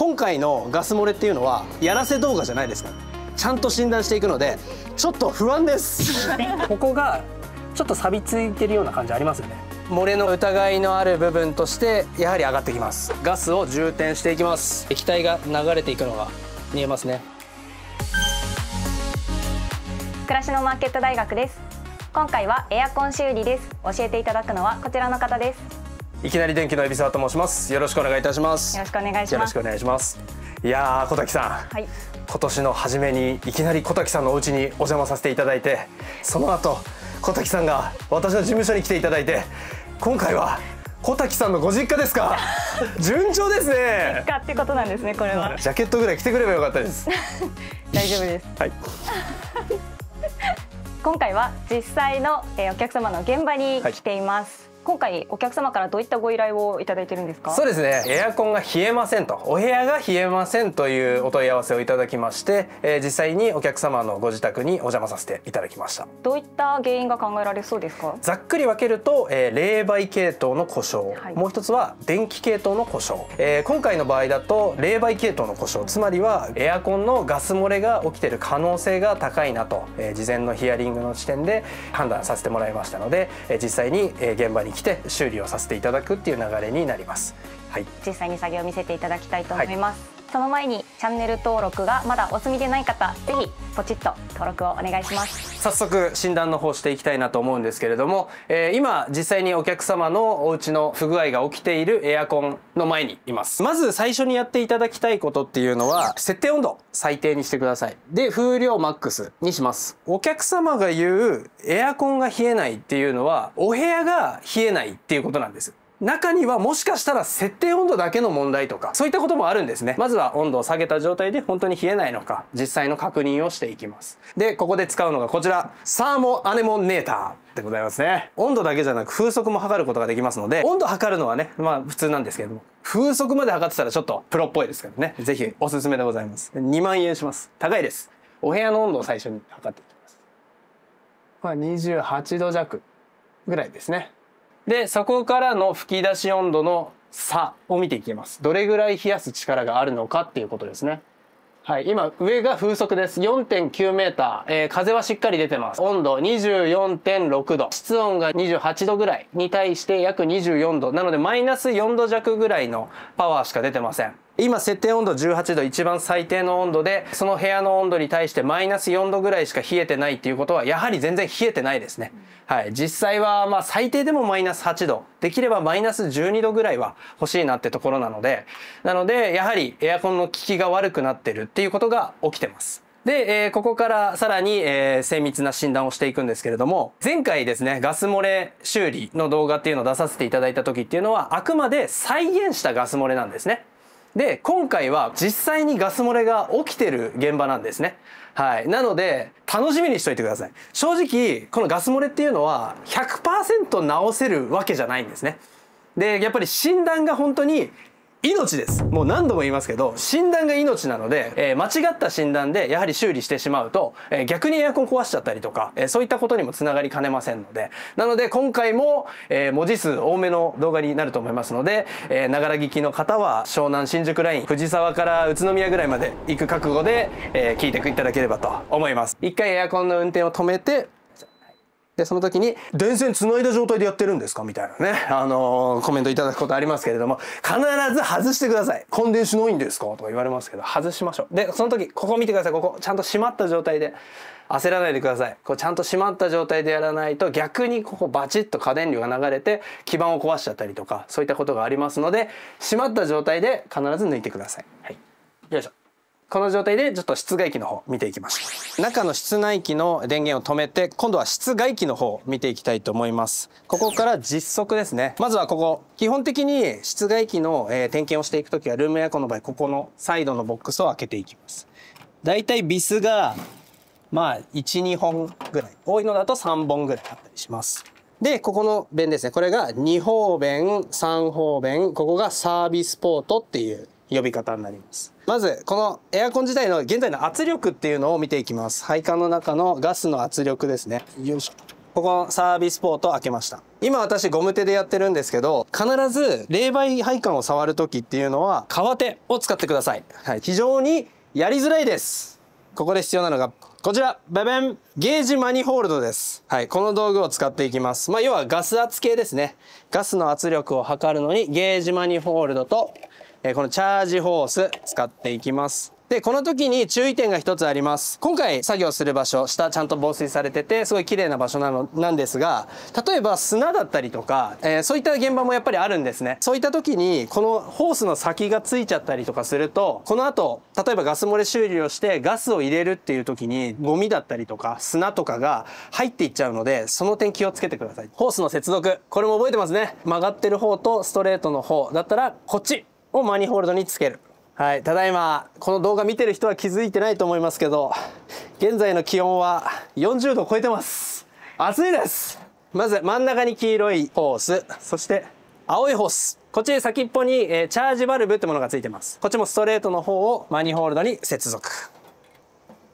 今回のガス漏れっていうのはやらせ動画じゃないですかちゃんと診断していくのでちょっと不安です ここがちょっと錆びついてるような感じありますよね漏れの疑いのある部分としてやはり上がってきますガスを充填していきます液体が流れていくのが見えますね暮らしのマーケット大学です今回はエアコン修理です教えていただくのはこちらの方ですいきなり電気の海老沢と申しますよろしくお願いいたしますよろしくお願いしますよろしくお願いしますいや小滝さん、はい、今年の初めにいきなり小滝さんのお家にお邪魔させていただいてその後小滝さんが私の事務所に来ていただいて今回は小滝さんのご実家ですか 順調ですね実家ってことなんですねこれはジャケットぐらい着てくればよかったです 大丈夫ですはい 今回は実際のお客様の現場に来ています、はい今回お客様からどういったご依頼をいただいてるんですかそうですねエアコンが冷えませんとお部屋が冷えませんというお問い合わせをいただきまして、えー、実際にお客様のご自宅にお邪魔させていただきましたどういった原因が考えられそうですかざっくり分けると、えー、冷媒系統の故障、はい、もう一つは電気系統の故障、えー、今回の場合だと冷媒系統の故障つまりはエアコンのガス漏れが起きてる可能性が高いなと、えー、事前のヒアリングの時点で判断させてもらいましたので、えー、実際に現場にに来て修理をさせていただくっていう流れになります。はい、実際に作業を見せていただきたいと思います。はいその前にチャンネル登録がまだお済みでない方ぜひポチッと登録をお願いします早速診断の方していきたいなと思うんですけれども、えー、今実際にお客様のお家の不具合が起きているエアコンの前にいますまず最初にやっていただきたいことっていうのは設定温度最低にしてくださいで風量マックスにしますお客様が言うエアコンが冷えないっていうのはお部屋が冷えないっていうことなんです中にはもしかしたら設定温度だけの問題とかそういったこともあるんですねまずは温度を下げた状態で本当に冷えないのか実際の確認をしていきますでここで使うのがこちらサーモアネモネーターでございますね温度だけじゃなく風速も測ることができますので温度測るのはねまあ普通なんですけれども風速まで測ってたらちょっとプロっぽいですけどね是非おすすめでございます2万円します高いですお部屋の温度を最初に測っていきますまあ28度弱ぐらいですねで、そこからの吹き出し温度の差を見ていきます。どれぐらい冷やす力があるのかっていうことですね。はい、今上が風速です。4.9メーター、えー、風はしっかり出てます。温度24.6度、室温が28度ぐらいに対して約24度、なのでマイナス4度弱ぐらいのパワーしか出てません。今設定温度18度一番最低の温度でその部屋の温度に対してマイナス4度ぐらいしか冷えてないっていうことはやはり全然冷えてないですね、はい、実際はまあ最低でもマイナス8度できればマイナス12度ぐらいは欲しいなってところなのでなのでやはりエアコンの効きが悪くなってるっていうことが起きてますで、えー、ここからさらに、えー、精密な診断をしていくんですけれども、前回ですね、ガス漏れ修理の動画っていうのを出させていただいた時っていうのは、あくまで再現したガス漏れなんですね。で今回は実際にガス漏れが起きてる現場なんですねはいなので楽しみにしといてください正直このガス漏れっていうのは100%直せるわけじゃないんですねでやっぱり診断が本当に命ですもう何度も言いますけど診断が命なので、えー、間違った診断でやはり修理してしまうと、えー、逆にエアコン壊しちゃったりとか、えー、そういったことにもつながりかねませんのでなので今回も、え文字数多めの動画になると思いますのでながら聞きの方は湘南新宿ライン藤沢から宇都宮ぐらいまで行く覚悟で、え聞いていただければと思います一回エアコンの運転を止めてでその時に「電線つないだ状態でやってるんですか?」みたいなね、あのー、コメントいただくことありますけれども必ず外してください「感電しないんですか?」とか言われますけど外しましょうでその時ここ見てくださいここちゃんと閉まった状態で焦らないでくださいこうちゃんと閉まった状態でやらないと逆にここバチッと過電流が流れて基板を壊しちゃったりとかそういったことがありますので閉まった状態で必ず抜いてください、はい、よいしょこの状態でちょっと室外機の方見ていきましょう。中の室内機の電源を止めて、今度は室外機の方見ていきたいと思います。ここから実測ですね。まずはここ。基本的に室外機の、え点検をしていくときは、ルームエアコンの場合、ここのサイドのボックスを開けていきます。だいたいビスが、まあ、1、2本ぐらい。多いのだと3本ぐらいあったりします。で、ここの弁ですね。これが2方弁、3方弁、ここがサービスポートっていう呼び方になりますまずこのエアコン自体の現在の圧力っていうのを見ていきます配管の中のガスの圧力ですねよいしょここサービスポート開けました。今私ゴム手でやってるんですけど、必ず冷媒配管を触る時っていうのは、革手を使ってください。はい。非常にやりづらいです。ここで必要なのが、こちら、ベベンゲージマニホールドです。はい。この道具を使っていきます。まあ、要はガス圧計ですね。ガスの圧力を測るのに、ゲージマニホールドとえこのチャージホース使っていきます。で、この時に注意点が一つあります。今回作業する場所、下ちゃんと防水されてて、すごい綺麗な場所なの、なんですが、例えば砂だったりとか、えー、そういった現場もやっぱりあるんですね。そういった時に、このホースの先がついちゃったりとかすると、この後、例えばガス漏れ修理をして、ガスを入れるっていう時に、ゴミだったりとか、砂とかが入っていっちゃうので、その点気をつけてください。ホースの接続、これも覚えてますね。曲がってる方とストレートの方だったら、こっちをマニホールドにつけるはいただいまこの動画見てる人は気づいてないと思いますけど現在の気温は40度超えてます暑いですまず真ん中に黄色いホースそして青いホースこっち先っぽに、えチャージバルブってものがついてますこっちもストレートの方をマニホールドに接続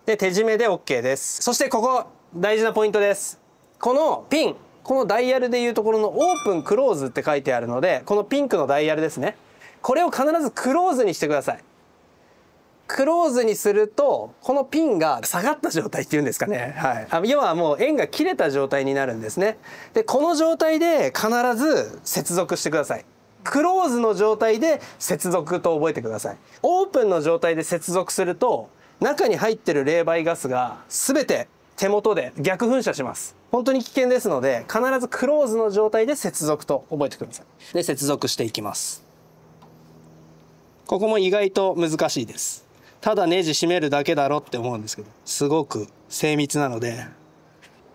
で手締めで OK ですそしてここ大事なポイントですこのピンこのダイヤルでいうところのオープンクローズって書いてあるのでこのピンクのダイヤルですねこれを必ずクローズにしてください。クローズにするとこのピンが下がった状態っていうんですかね、はい、要はもう円が切れた状態になるんですねでこの状態で必ず接続してくださいクローズの状態で接続と覚えてくださいオープンの状態で接続すると中に入ってる冷媒ガスが全て手元で逆噴射します本当に危険ですので必ずクローズの状態で接続と覚えてくださいで接続していきますここも意外と難しいです。ただネジ締めるだけだろって思うんですけど、すごく精密なので。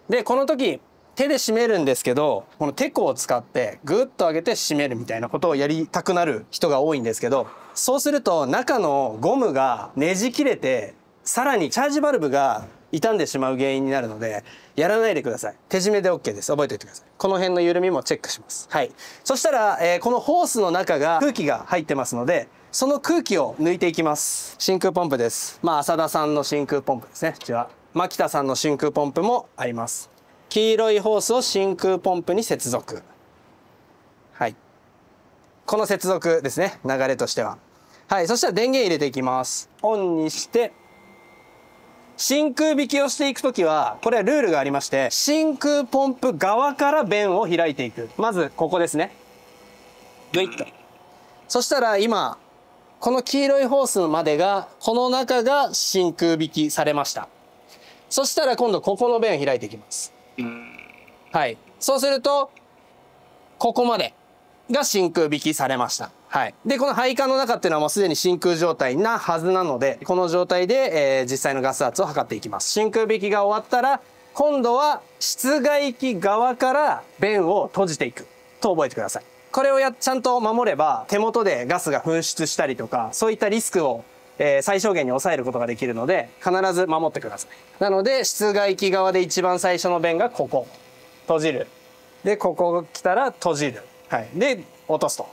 で、この時、手で締めるんですけど、このテコを使ってグッと上げて締めるみたいなことをやりたくなる人が多いんですけど、そうすると中のゴムがねじ切れて、さらにチャージバルブが傷んでしまう原因になるので、やらないでください。手締めで OK です。覚えておいてください。この辺の緩みもチェックします。はい。そしたら、えー、このホースの中が空気が入ってますので、その空気を抜いていきます真空ポンプですまあ浅田さんの真空ポンプですねうちは牧田さんの真空ポンプもあります黄色いホースを真空ポンプに接続はいこの接続ですね流れとしてははいそしたら電源入れていきますオンにして真空引きをしていくときは、これルールがありまして、真空ポンプ側から弁を開いていく。まず、ここですね。グイッと。そしたら今、この黄色いホースまでが、この中が真空引きされました。そしたら今度ここの弁開いていきます。はい。そうすると、ここまでが真空引きされました。はい。で、この配管の中っていうのはもうすでに真空状態なはずなので、この状態で、えー、実際のガス圧を測っていきます。真空引きが終わったら、今度は室外機側から弁を閉じていくと覚えてください。これをやちゃんと守れば手元でガスが噴出したりとかそういったリスクを、えー、最小限に抑えることができるので必ず守ってくださいなので室外機側で一番最初の弁がここ閉じるでここ来たら閉じる、はい、で落とすと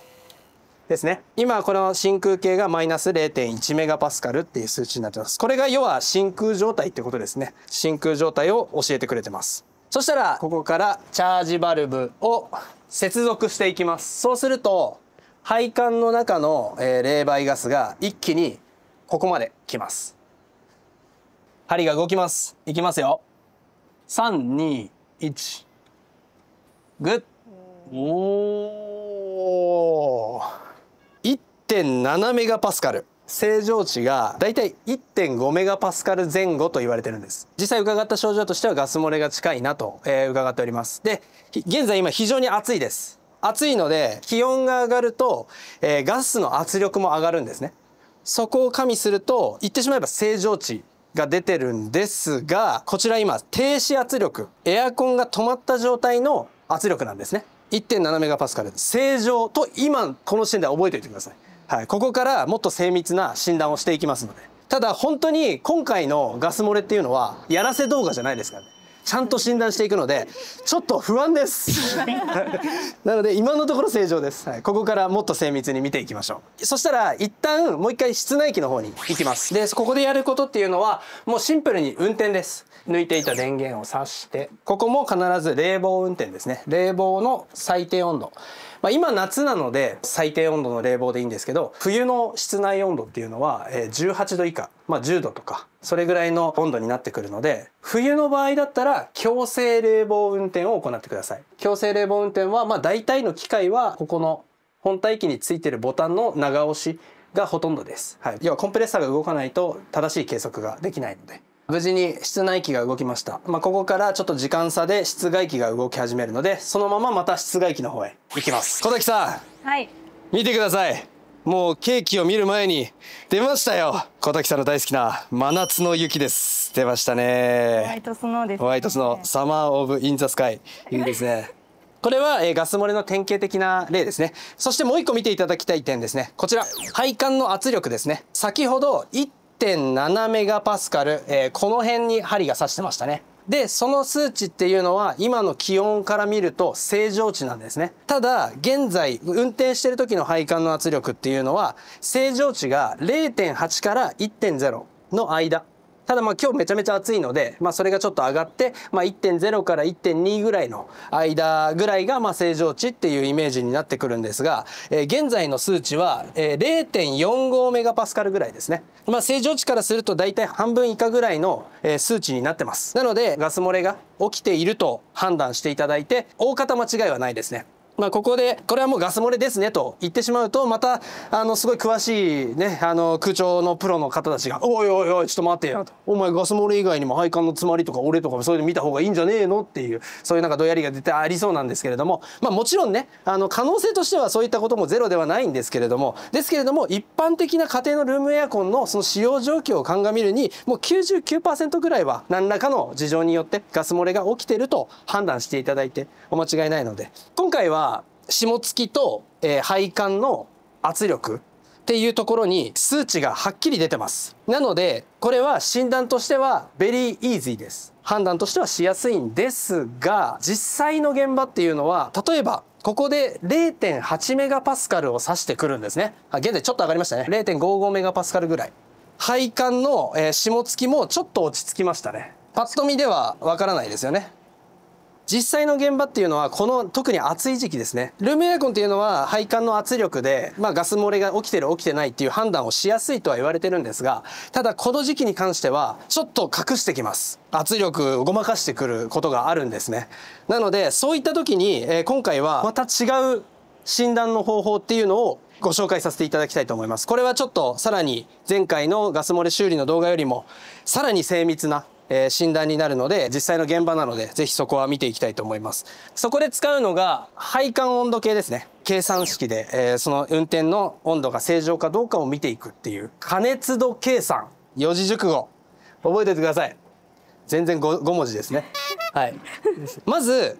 ですね今この真空計がマイナス0.1メガパスカルっていう数値になってますこれが要は真空状態ってことですね真空状態を教えてくれてますそしたらここからチャージバルブを接続していきます。そうすると、配管の中の、えー、冷媒ガスが一気にここまで来ます。針が動きます。いきますよ。3、2、1。グッ。おー。1.7メガパスカル。正常値がだいたい1.5メガパスカル前後と言われてるんです。実際伺った症状としてはガス漏れが近いなと、えー、伺っております。で、現在今非常に暑いです。暑いので気温が上がると、えー、ガスの圧力も上がるんですね。そこを加味すると言ってしまえば正常値が出てるんですがこちら今停止圧力エアコンが止まった状態の圧力なんですね。1.7メガパスカル正常と今この時点では覚えておいてください。はい、ここからもっと精密な診断をしていきますのでただ本当に今回のガス漏れっていうのはやらせ動画じゃないですからねちゃんと診断していくのでちょっと不安です なので今のところ正常です、はい、ここからもっと精密に見ていきましょうそしたら一旦もう一回室内機の方に行きますでここでやることっていうのはもうシンプルに運転です抜いていた電源を挿してここも必ず冷房運転ですね冷房の最低温度まあ、今夏なので最低温度の冷房でいいんですけど冬の室内温度っていうのは18度以下、まあ、10度とかそれぐらいの温度になってくるので冬の場合だったら強制冷房運転を行ってください強制冷房運転はまあ大体の機械はここの本体機についてるボタンの長押しがほとんどです、はい、要はコンプレッサーが動かないと正しい計測ができないので無事に室内機が動きました。まあ、ここからちょっと時間差で室外機が動き始めるので、そのまままた室外機の方へ行きます。小滝さん。はい。見てください。もうケーキを見る前に出ましたよ。小滝さんの大好きな真夏の雪です。出ましたね。ホワイトスノーです、ね、ホワイトスノー、サマーオブインザスカイ。いいですね。これは、えー、ガス漏れの典型的な例ですね。そしてもう一個見ていただきたい点ですね。こちら、配管の圧力ですね。先ほど1.7メガパスカル、えー、この辺に針が刺してましたね。で、その数値っていうのは今の気温から見ると正常値なんですね。ただ、現在運転してる時の配管の圧力っていうのは正常値が0.8から1.0の間ただまあ今日めちゃめちゃ暑いので、まあ、それがちょっと上がって、まあ、1.0から1.2ぐらいの間ぐらいがまあ正常値っていうイメージになってくるんですが、えー、現在の数値は、え0.45メガパスカルぐらいですね、まあ、正常値からすると大体半分以下ぐらいの、え数値になってますなのでガス漏れが起きていると判断していただいて大方間違いはないですねまあ、ここでこれはもうガス漏れですねと言ってしまうとまたあのすごい詳しい、ね、あの空調のプロの方たちが「おいおいおいちょっと待ってよ」と「お前ガス漏れ以外にも配管の詰まりとか俺とかそういうの見た方がいいんじゃねえの?」っていうそういうなんかどやりが絶対ありそうなんですけれども、まあ、もちろんねあの可能性としてはそういったこともゼロではないんですけれどもですけれども一般的な家庭のルームエアコンのその使用状況を鑑みるにもう99%ぐらいは何らかの事情によってガス漏れが起きてると判断していただいてお間違いないので今回は霜付きと、えー、配管の圧力っていうところに数値がはっきり出てます。なので、これは診断としてはベリーイージーです。判断としてはしやすいんですが、実際の現場っていうのは、例えば、ここで0.8メガパスカルを指してくるんですね。あ、現在ちょっと上がりましたね。0.55メガパスカルぐらい。配管の、えー、下付きもちょっと落ち着きましたね。パッと見ではわからないですよね。実際の現場っていうのはこの特に暑い時期ですねルームエアコンっていうのは配管の圧力で、まあ、ガス漏れが起きてる起きてないっていう判断をしやすいとは言われてるんですがただこの時期に関してはちょっと隠してきます圧力をごまかしてくることがあるんですねなのでそういった時に、えー、今回はまた違う診断の方法っていうのをご紹介させていただきたいと思いますこれはちょっとさらに前回のガス漏れ修理の動画よりもさらに精密なえ診断になるので実際の現場なのでぜひそこは見ていきたいと思いますそこで使うのが配管温度計ですね計算式で、えその運転の温度が正常かどうかを見ていくっていう加熱度計算四字熟語覚えておいてください全然 5, 5文字ですねはいまず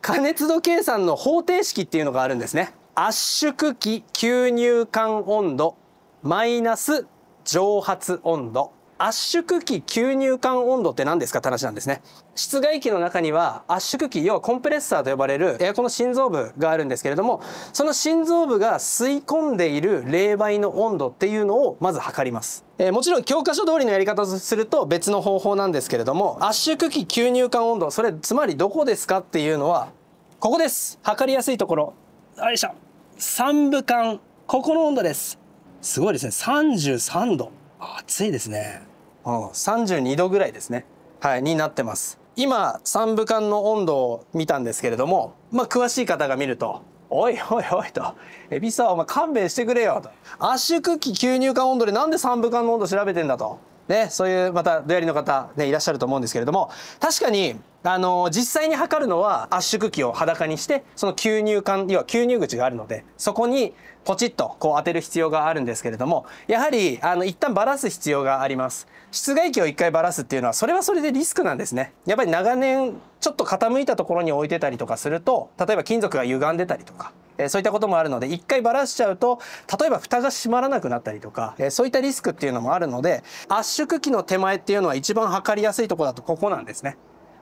加熱度計算の方程式っていうのがあるんですね圧縮機吸入管温度マイナス蒸発温度圧縮機吸入管温度って何ですかって話なんですね。室外機の中には圧縮機、要はコンプレッサーと呼ばれるエアコンの心臓部があるんですけれども、その心臓部が吸い込んでいる冷媒の温度っていうのをまず測ります。えー、もちろん教科書通りのやり方とすると別の方法なんですけれども、圧縮機吸入管温度、それつまりどこですかっていうのは、ここです。測りやすいところ。よいしょ。三部管。ここの温度です。すごいですね。33度。暑いですね。うん、32度ぐらいですね。はい、になってます。今、三部管の温度を見たんですけれども、まあ、詳しい方が見ると、おいおいおいと、エビさはお前勘弁してくれよと。圧縮機吸入管温度でなんで三部間の温度調べてんだと。ね、そういうまた、どやりの方、ね、いらっしゃると思うんですけれども、確かにあの実際に測るのは圧縮機を裸にしてその吸入管要は吸入口があるのでそこにポチッとこう当てる必要があるんですけれどもやはりあの一旦ばらす必要があります室外機を一回ばらすっていうのはそれはそれでリスクなんですねやっぱり長年ちょっと傾いたところに置いてたりとかすると例えば金属が歪んでたりとかえそういったこともあるので一回ばらしちゃうと例えば蓋が閉まらなくなったりとか、えそういったリスクっていうのもあるので圧縮機の手前っていうのは一番測りやすいとこだとここなんですね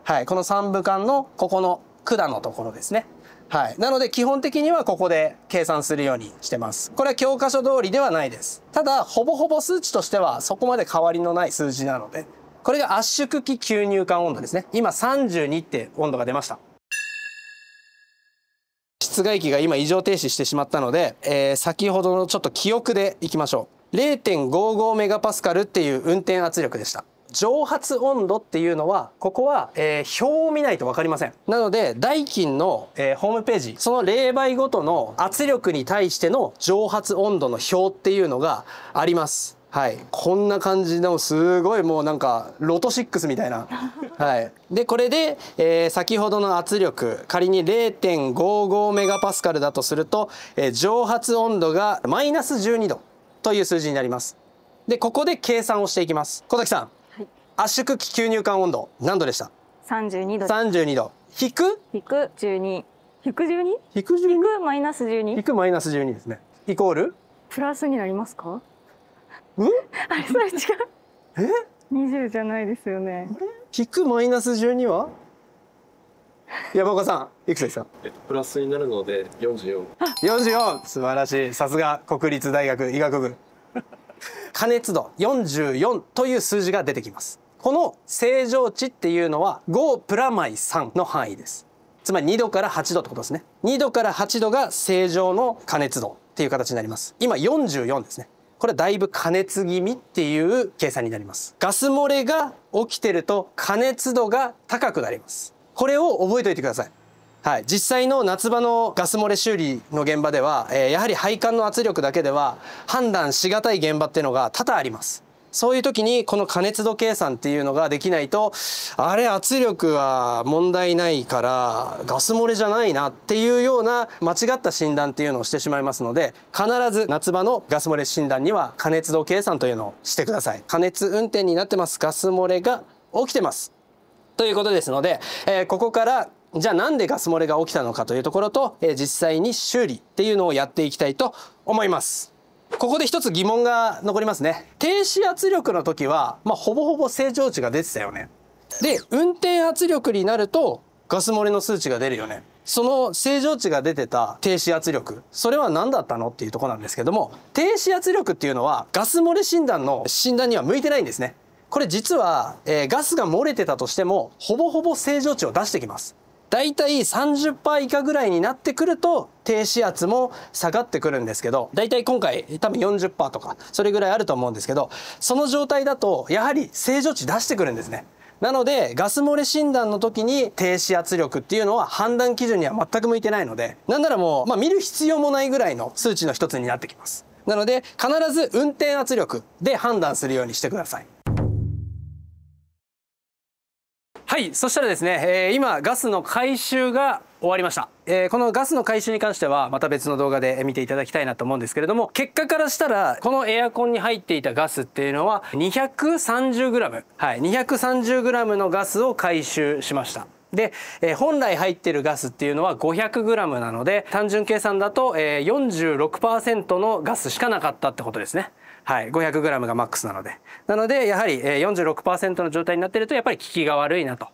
はい、この3部間のここの管のところですね。はい。なので基本的にはここで計算するようにしてます。これは教科書通りではないです。ただ、ほぼほぼ数値としてはそこまで変わりのない数字なので、これが圧縮機吸入管温度ですね。今32って温度が出ました。室外機が今異常停止してしまったので、えー、先ほどのちょっと記憶でいきましょう。0.55メガパスカルっていう運転圧力でした。蒸発温度っていうのはここは、えー、表を見ないと分かりませんなので代金の、えー、ホームページその冷媒ごとの圧力に対しての蒸発温度の表っていうのがありますはい、こんな感じのすごいもうなんかロト6みたいな、はい、でこれで、えー、先ほどの圧力仮に0.55メガパスカルだとすると、えー、蒸発温度がマイナス12度という数字になりますでここで計算をしていきます小崎さん圧縮気吸入管温度何度でした三十二度三十二度引く引く十二。引く十二？引く 12? 引くマイナス十二。引くマイナス十二ですねイコールプラスになりますかうんあれそれ違うえ二十じゃないですよね引くマイナス十二は山岡さん、いくつですか。えっと、プラスになるので、四十四。四十四、素晴らしい、さすが国立大学医学部。加熱度44という数字が出てきます。この正常値っていうのは5プラマイ3の範囲ですつまり2度から8度ってことですね2度から8度が正常の加熱度っていう形になります今44ですねこれだいぶ加熱気味っていう計算になりますガス漏れが起きてると加熱度が高くなりますこれを覚えておいてくださいはい、実際の夏場のガス漏れ修理の現場では、えー、やはり配管の圧力だけでは判断しがたい現場っていうのが多々ありますそういう時にこの加熱度計算っていうのができないとあれ圧力は問題ないからガス漏れじゃないなっていうような間違った診断っていうのをしてしまいますので必ず夏場のガス漏れ診断には加熱度計算というのをしてください加熱運転になってますガス漏れが起きてますということですので、えー、ここからじゃあなんでガス漏れが起きたのかというところと、えー、実際に修理っていうのをやっていきたいと思います。ここで一つ疑問が残りますね停止圧力の時は、まあ、ほぼほぼ正常値が出てたよねで運転圧力になるとガス漏れの数値が出るよねその正常値が出てた停止圧力それは何だったのっていうとこなんですけども停止圧力っていうのはガス漏れ診断の診断には向いてないんですねこれ実は、えー、ガスが漏れてたとしてもほぼほぼ正常値を出してきます大体30%以下ぐらいになってくると低視圧も下がってくるんですけどだいたい今回多分40%とかそれぐらいあると思うんですけどその状態だとやはり正常値出してくるんですね。なのでガス漏れ診断の時に低止圧力っていうのは判断基準には全く向いてないのでなんならもう、まあ、見る必要もないぐらいの数値の一つになってきます。なので必ず運転圧力で判断するようにしてください。はいそしたらですね、えー、今ガスの回収が終わりました、えー、このガスの回収に関してはまた別の動画で見ていただきたいなと思うんですけれども結果からしたらこのエアコンに入っていたガスっていうのは 230g はい 230g のガスを回収しましたで、えー、本来入ってるガスっていうのは 500g なので単純計算だと、えー、46%のガスしかなかったってことですねはい、500g がマックスなのでなのでやはり46%の状態になってるとやっぱり効きが悪いなと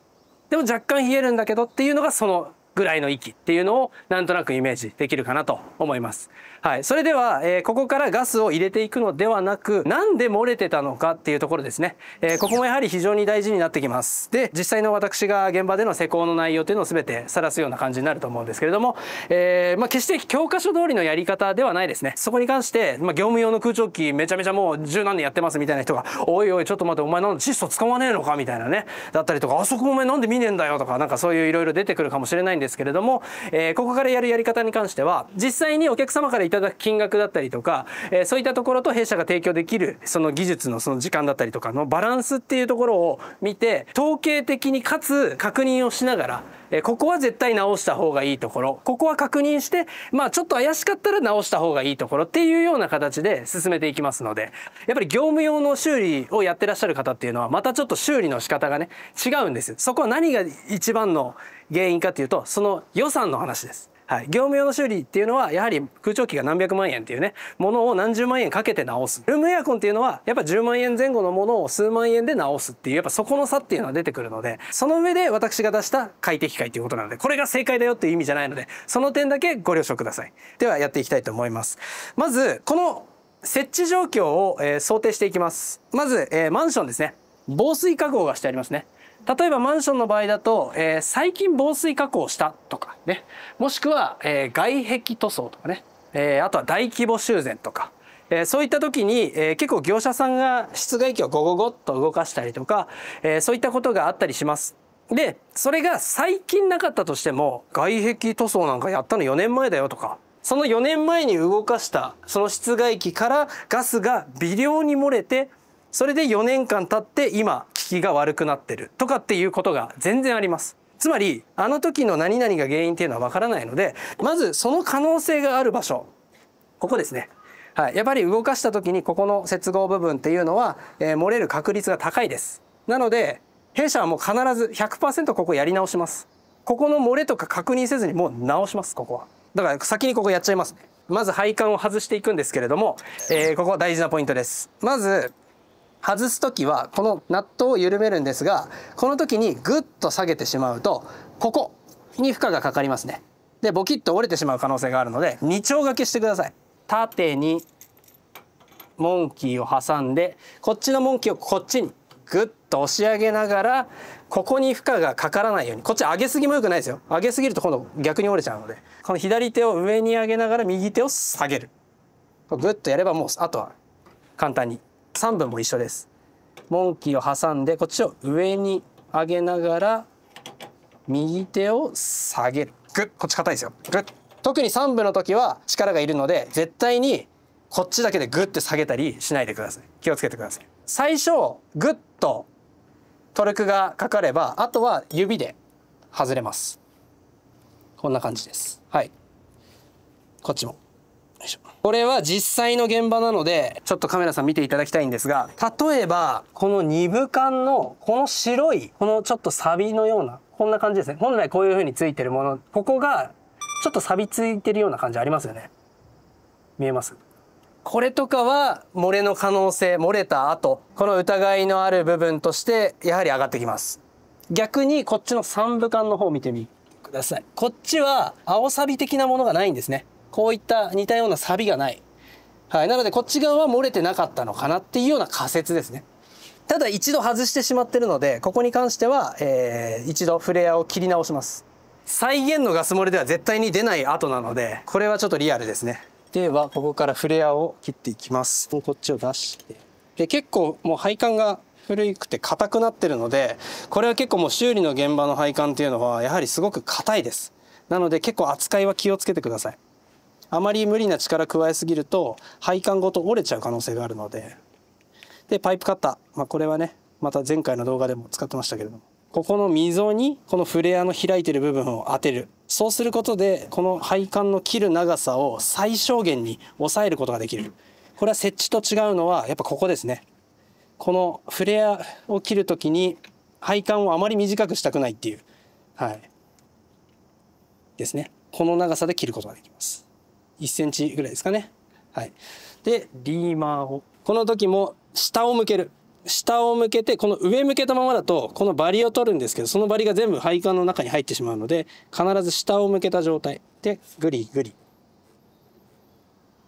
でも若干冷えるんだけどっていうのがそのぐらいの域っていうのをなんとなくイメージできるかなと思います。はい。それでは、えー、ここからガスを入れていくのではなく、なんで漏れてたのかっていうところですね。えー、ここもやはり非常に大事になってきます。で、実際の私が現場での施工の内容っていうのを全て晒すような感じになると思うんですけれども、えー、まあ、決して教科書通りのやり方ではないですね。そこに関して、まあ、業務用の空調機めちゃめちゃもう十何年やってますみたいな人が、おいおいちょっと待って、お前なんで窒素使わねえのかみたいなね。だったりとか、あそこお前なんで見ねえんだよとか、なんかそういういろいろ出てくるかもしれないんですけれども、えー、ここからやるやり方に関しては実際にお客様からいただく金額だったりとか、えー、そういったところと弊社が提供できるその技術のその時間だったりとかのバランスっていうところを見て統計的にかつ確認をしながら、えここは絶対直した方がいいところここは確認してまあちょっと怪しかったら直した方がいいところっていうような形で進めていきますのでやっぱり業務用の修理をやってらっしゃる方っていうのはまたちょっと修理の仕方がね違うんです。そこは何が一番の原因かというとその予算の話です。はい、業務用の修理っていうのはやはり空調機が何百万円っていうねものを何十万円かけて直すルームエアコンっていうのはやっぱ10万円前後のものを数万円で直すっていうやっぱそこの差っていうのは出てくるのでその上で私が出した快適解ということなのでこれが正解だよっていう意味じゃないのでその点だけご了承くださいではやっていきたいと思いますまずこの設置状況を、え想定していきますまず、えマンションですね防水加工がしてありますね例えばマンションの場合だと、えー、最近防水加工したとかね、もしくは、えー、外壁塗装とかね、えー、あとは大規模修繕とか、えそういった時に、え結構業者さんが室外機をゴゴゴッと動かしたりとか、えそういったことがあったりします。で、それが最近なかったとしても、外壁塗装なんかやったの4年前だよとか、その4年前に動かしたその室外機からガスが微量に漏れてそれで4年間経って今効きが悪くなってるとかっていうことが全然あります。つまりあの時の何々が原因っていうのはわからないのでまずその可能性がある場所ここですね。はい、やっぱり動かした時にここの接合部分っていうのは、えー、漏れる確率が高いです。なので弊社はもう必ず100%ここやり直します。ここの漏れとか確認せずにもう直しますここは。だから先にここやっちゃいますまず配管を外していくんですけれども、えー、ここ大事なポイントです。まず外す時はこのナットを緩めるんですがこの時にグッと下げてしまうとここに負荷がかかりますね。でボキッと折れてしまう可能性があるので二丁掛けしてください。縦にモンキーを挟んでこっちのモンキーをこっちにグッと押し上げながらここに負荷がかからないようにこっち上げすぎも良くないですよ上げすぎると今度逆に折れちゃうのでこの左手を上に上げながら右手を下げるグッとやればもうあとは簡単に3分も一緒です。モンキーを挟んでこっちを上に上げながら右手を下げる。グッこっち硬いですよ。グッ特に3分の時は力がいるので絶対にこっちだけでグッて下げたりしないでください。気をつけてください。最初グッとトルクがかかればあとは指で外れます。こんな感じです。はい。こっちも。これは実際の現場なので、ちょっとカメラさん見ていただきたいんですが、例えば、この2部管の、この白い、このちょっとサビのような、こんな感じですね。本来こういう風についてるもの、ここが、ちょっと錆びついてるような感じありますよね。見えますこれとかは漏れの可能性漏れた後この疑いのある部分としてやはり上がってきます逆にこっちの3部管の方を見てみくださいこっちは青サビ的なものがないんですねこういった似たような錆がない。はい。なので、こっち側は漏れてなかったのかなっていうような仮説ですね。ただ一度外してしまってるので、ここに関しては、えー、一度フレアを切り直します。再現のガス漏れでは絶対に出ない跡なので、これはちょっとリアルですね。では、ここからフレアを切っていきます。こっちを出して。で、結構もう配管が古くて硬くなってるので、これは結構もう修理の現場の配管っていうのは、やはりすごく硬いです。なので結構扱いは気をつけてください。あまり無理な力加えすぎると配管ごと折れちゃう可能性があるのででパイプカッター、まあ、これはねまた前回の動画でも使ってましたけれどもここの溝にこのフレアの開いてる部分を当てるそうすることでこの配管の切る長さを最小限に抑えることができるこれは設置と違うのはやっぱここですねこのフレアを切る時に配管をあまり短くしたくないっていうはいですねこの長さで切ることができます1センチぐらいですかね。はい。で、リーマーを。この時も下を向ける。下を向けて、この上向けたままだと、このバリを取るんですけど、そのバリが全部配管の中に入ってしまうので、必ず下を向けた状態で、グリグリ。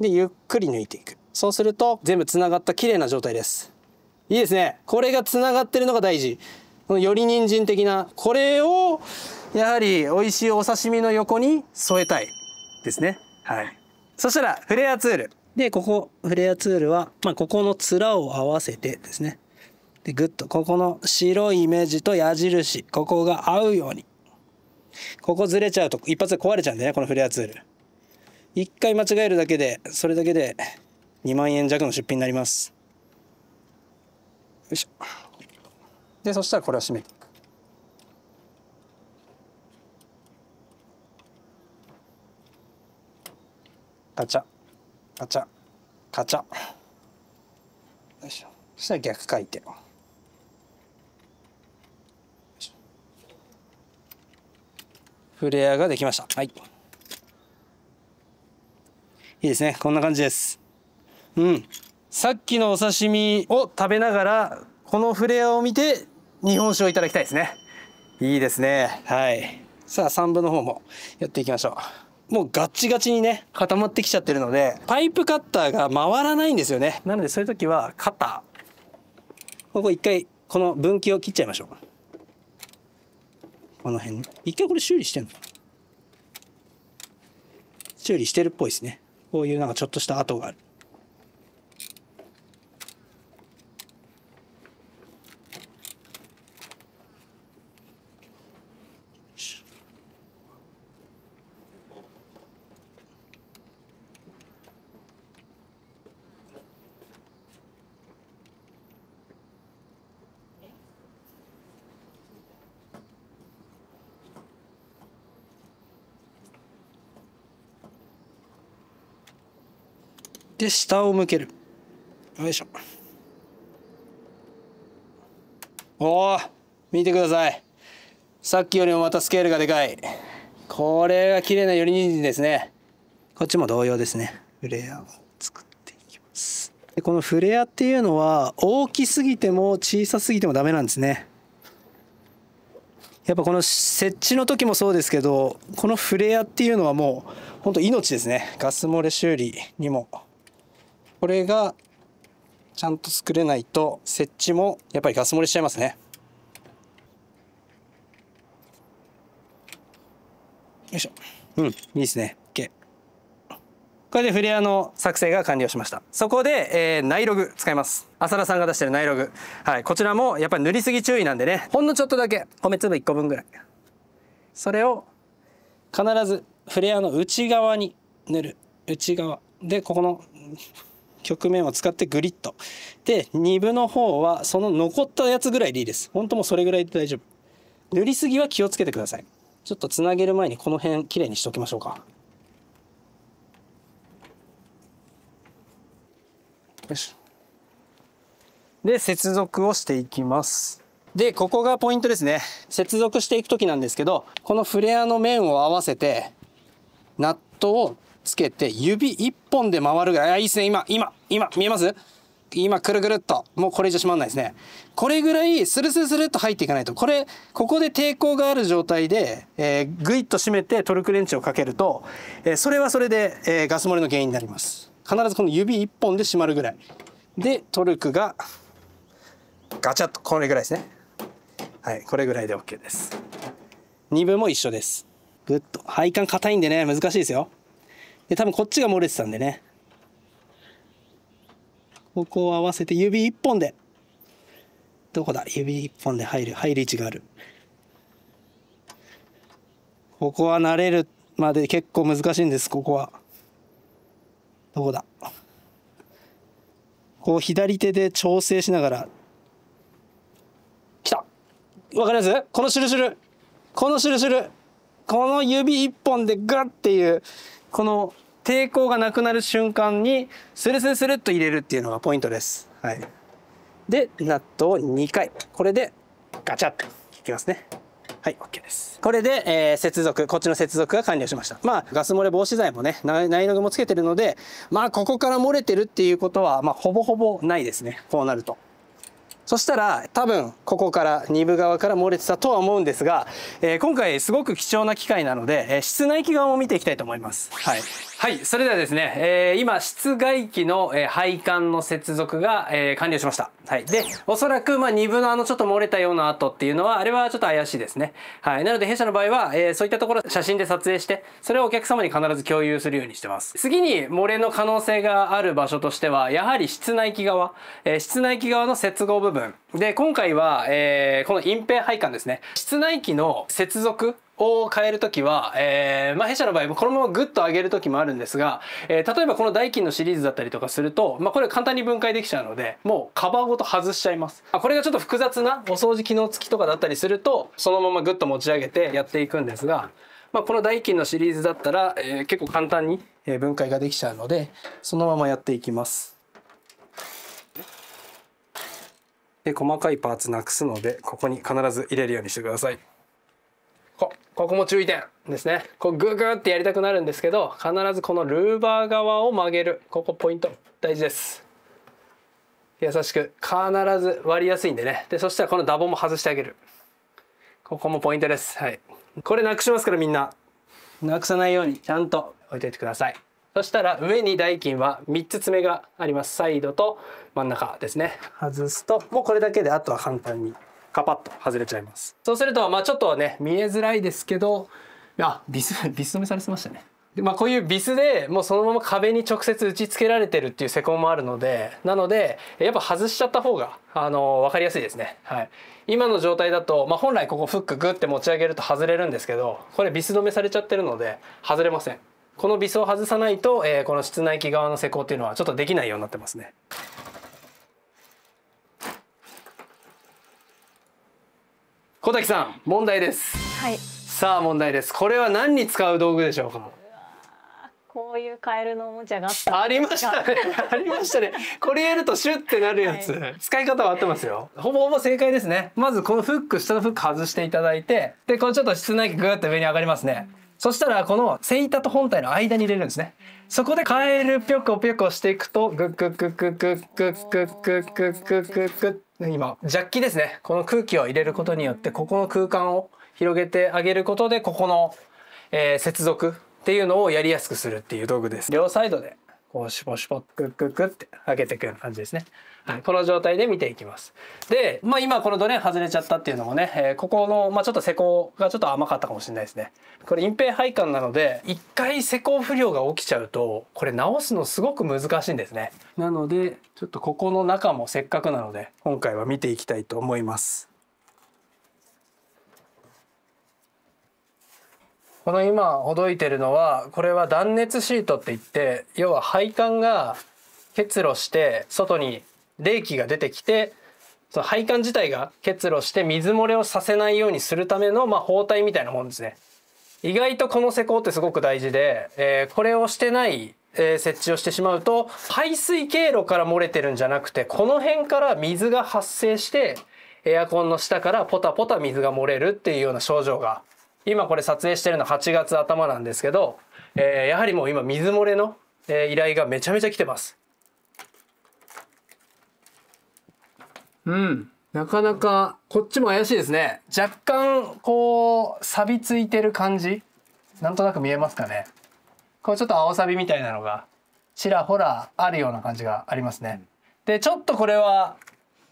で、ゆっくり抜いていく。そうすると、全部つながった綺麗な状態です。いいですね。これがつながってるのが大事。このより人参的な、これを、やはり美味しいお刺身の横に添えたいですね。はい。そしたらフレアツール。で、ここ、フレアツールは、まあ、ここの面を合わせてですね。で、ぐっと、ここの白いイメージと矢印、ここが合うように。ここずれちゃうと一発で壊れちゃうんだよね、このフレアツール。一回間違えるだけで、それだけで2万円弱の出品になります。よいしょ。で、そしたらこれを閉めていく。ガチャガチャガチャよいしょそしたら逆回転フレアができましたはいいいですねこんな感じですうんさっきのお刺身を食べながらこのフレアを見て日本酒をいただきたいですねいいですねはいさあ3分の方もやっていきましょうもうガッチガチにね固まってきちゃってるのでパイプカッターが回らないんですよねなのでそういう時はカッターここ一回この分岐を切っちゃいましょうこの辺一回これ修理してんの修理してるっぽいですねこういうなんかちょっとした跡があるで下を向けるよいしょおお見てくださいさっきよりもまたスケールがでかいこれは綺麗なよりにんじんですねこっちも同様ですねフレアを作っていきますでこのフレアっていうのは大きすぎても小さすぎてもダメなんですねやっぱこの設置の時もそうですけどこのフレアっていうのはもうほんと命ですねガス漏れ修理にもこれがちゃんと作れないと設置もやっぱりガス漏れしちゃいますね。よいしょ。うん、いいですね。OK。これでフレアの作成が完了しました。そこで、えー、ナイログ使います。浅田さんが出してるナイログ。はい。こちらもやっぱり塗りすぎ注意なんでね、ほんのちょっとだけ米粒1個分ぐらい。それを必ずフレアの内側に塗る。内側。で、ここの局面を使ってグリッと。で、2部の方はその残ったやつぐらいでいいです。ほんともうそれぐらいで大丈夫。塗りすぎは気をつけてください。ちょっとつなげる前にこの辺きれいにしておきましょうか。よし。で、接続をしていきます。で、ここがポイントですね。接続していく時なんですけど、このフレアの面を合わせて、ナットをつけて指1本で回るぐらいいいですね今今今見えます今くるくるっともうこれ以上閉まんないですねこれぐらいスルスルスルっと入っていかないとこれここで抵抗がある状態で、えー、グイッと締めてトルクレンチをかけると、えー、それはそれで、えー、ガス漏れの原因になります必ずこの指1本で締まるぐらいでトルクがガチャッとこれぐらいですねはいこれぐらいで OK です2分も一緒ですグッと配管硬いんでね難しいですよで、多分こっちが漏れてたんでね。ここを合わせて指一本で。どこだ指一本で入る、入る位置がある。ここは慣れるまで結構難しいんです、ここは。どこだこう左手で調整しながら。きた分かりますこのシュルシュルこのシュルシュルこの指一本でガッっていう、この抵抗がなくなる瞬間に、スルスルスルっと入れるっていうのがポイントです。はい。で、ナットを2回。これで、ガチャッといきますね。はい、OK です。これで、えー、接続、こっちの接続が完了しました。まあ、ガス漏れ防止剤もね、ナイログもつけてるので、まあ、ここから漏れてるっていうことは、まあ、ほぼほぼないですね。こうなると。そしたら多分ここから2部側から漏れてたとは思うんですが、えー、今回すごく貴重な機会なので、えー、室内機側も見ていきたいと思います。はいはい、それではですね、えー、今、室外機の、えー、配管の接続が、えー、完了しました。はい。で、おそらく、まあ、2分のあのちょっと漏れたような跡っていうのは、あれはちょっと怪しいですね。はい。なので、弊社の場合は、えー、そういったところ写真で撮影して、それをお客様に必ず共有するようにしてます。次に、漏れの可能性がある場所としては、やはり室内機側、えー、室内機側の接合部分。で、今回は、えー、この隠蔽配管ですね。室内機の接続を変える時は、えーまあ、弊社の場合もこのままグッと上げる時もあるんですが、えー、例えばこの代金のシリーズだったりとかすると、まあ、これ簡単に分解できちゃうのでもうカバーごと外しちゃいますあこれがちょっと複雑なお掃除機能付きとかだったりするとそのままグッと持ち上げてやっていくんですが、まあ、この代金のシリーズだったら、えー、結構簡単に分解ができちゃうのでそのままやっていきますで細かいパーツなくすのでここに必ず入れるようにしてくださいこここも注意点ですねこうググってやりたくなるんですけど必ずこのルーバー側を曲げるここポイント大事です優しく必ず割りやすいんでねでそしたらこのダボも外してあげるここもポイントですはいこれなくしますからみんななくさないようにちゃんと置いといてくださいそしたら上に代金は3つ爪がありますサイドと真ん中ですね外すともうこれだけであとは簡単にカパッと外れちゃいますそうするとまあちょっとね見えづらいですけどあビスビス止めされてましたねでまあ、こういうビスでもうそのまま壁に直接打ち付けられてるっていう施工もあるのでなのでやっぱ外しちゃった方があの分かりやすいですね、はい、今の状態だと、まあ、本来ここフックグッて持ち上げると外れるんですけどこれビス止めされちゃってるので外れませんこのビスを外さないと、えー、この室内機側の施工っていうのはちょっとできないようになってますね小滝さん問題です、はい、さあ問題ですこれは何に使う道具でしょうかこういうカエルのおもちゃがありましたねありましたね これやるとシュってなるやつ、はい、使い方は合ってますよほぼほぼ正解ですねまずこのフック下のフック外していただいてでこのちょっと室内機グーッと上に上がりますね、そしたらこの背板と本体の間に入れるんですね、そこでカエルぴょこぴょこしていくとグッグッグッグッグッグッグッグッグッグッグッグッ今ジャッキですねこの空気を入れることによってここの空間を広げてあげることでここの、えー、接続っていうのをやりやすくするっていう道具です両サイドでこうシュポシュポクックッって開けていくような感じですね、はい、この状態で見ていきますで、まあ、今このドレン外れちゃったっていうのもね、えー、ここの、まあ、ちょっと施工がちょっと甘かったかもしれないですねこれ隠蔽配管なので一回施工不良が起きちゃうとこれ直すのすごく難しいんですねなのでちょっとここの中もせっかくなので今回は見ていきたいと思いますこの今ほどいてるのはこれは断熱シートって言って要は配管が結露して外に冷気が出てきてその配管自体が結露して水漏れをさせないようにするための、まあ、包帯みたいなもんですね。意外とこの施工ってすごく大事で、えー、これをしてない、えー、設置をしてしまうと排水経路から漏れてるんじゃなくてこの辺から水が発生してエアコンの下からポタポタ水が漏れるっていうような症状が今これ撮影してるの8月頭なんですけど、えー、やはりもう今水漏れの依頼がめちゃめちゃ来てます。うんなかなかこっちも怪しいですね若干こう錆びついてる感じなんとなく見えますかねこうちょっと青サビみたいなのがちらほらあるような感じがありますね、でちょっとこれは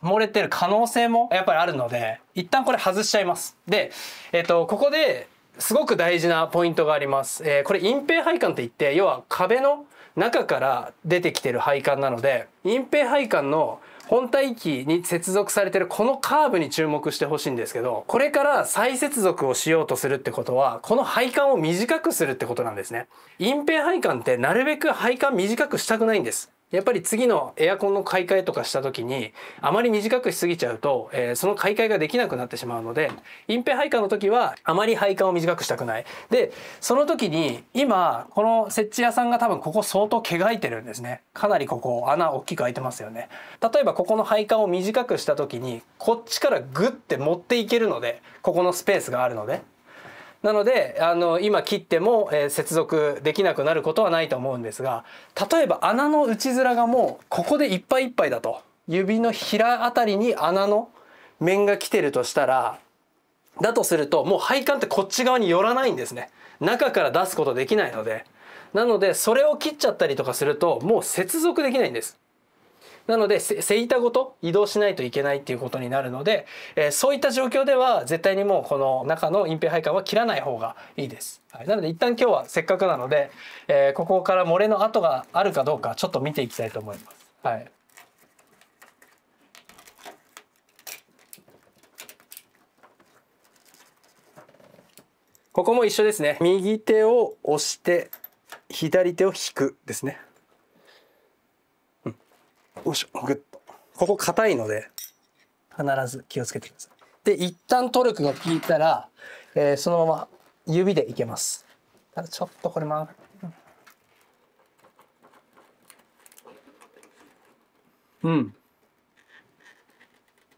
漏れてる可能性もやっぱりあるので一旦これ外しちゃいます。で、えっ、とここですごく大事なポイントがあります。えー、これ隠蔽配管って言って要は壁の中から出てきてる配管なので隠蔽配管の本体域に接続されてるこのカーブに注目してほしいんですけどこれから再接続をしようとするってことはこの配管を短くするってことなんですね隠蔽配管ってなるべく配管短くしたくないんですやっぱり次のエアコンの買い替えとかした時にあまり短くしすぎちゃうと、えー、その買い替えができなくなってしまうので隠蔽配管の時はあまり配管を短くしたくない。でその時に今この設置屋さんが多分ここ相当毛がいてるんですね。かなりここ穴大きく開いてますよね。例えばここの配管を短くした時にこっちからグッて持っていけるのでここのスペースがあるのでなのであの今切っても、えー、接続できなくなることはないと思うんですが例えば穴の内面がもうここでいっぱいいっぱいだと指のひらあたりに穴の面が来てるとしたらだとするともう配管ってこっち側に寄らないんですね中から出すことできないのでなのでそれを切っちゃったりとかするともう接続できないんですなので背板ごと移動しないといけないっていうことになるので、えー、そういった状況では絶対にもうこの中の隠蔽配管は切らない方がいいです。はい、なので一旦今日はせっかくなので、えー、ここから漏れの跡があるかどうかちょっと見ていきたいと思います。はい。ここも一緒ですね。右手を押して左手を引くですね。よしほグッとここ硬いので必ず気をつけてくださいで一旦トルクが効いたら、えー、そのまま指でいけますただちょっとこれ曲がうん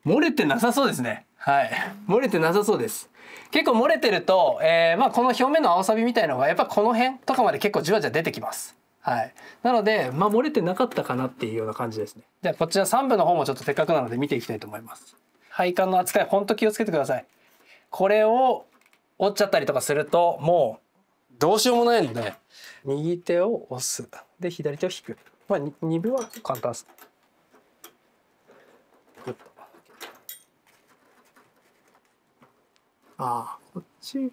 漏れてなさそうですねはい漏れてなさそうです結構漏れてると、えーまあ、この表面の青さびみたいのがやっぱこの辺とかまで結構じわじわ出てきますはい、なので、まあ、漏れてなかったかなっていうような感じですねゃあ、こちら3部の方もちょっとせっかくなので見ていきたいと思います配管の扱いほんと気をつけてくださいこれを折っちゃったりとかするともうどうしようもないので右手を押すで左手を引くまあ 2, 2部は簡単ですああこっち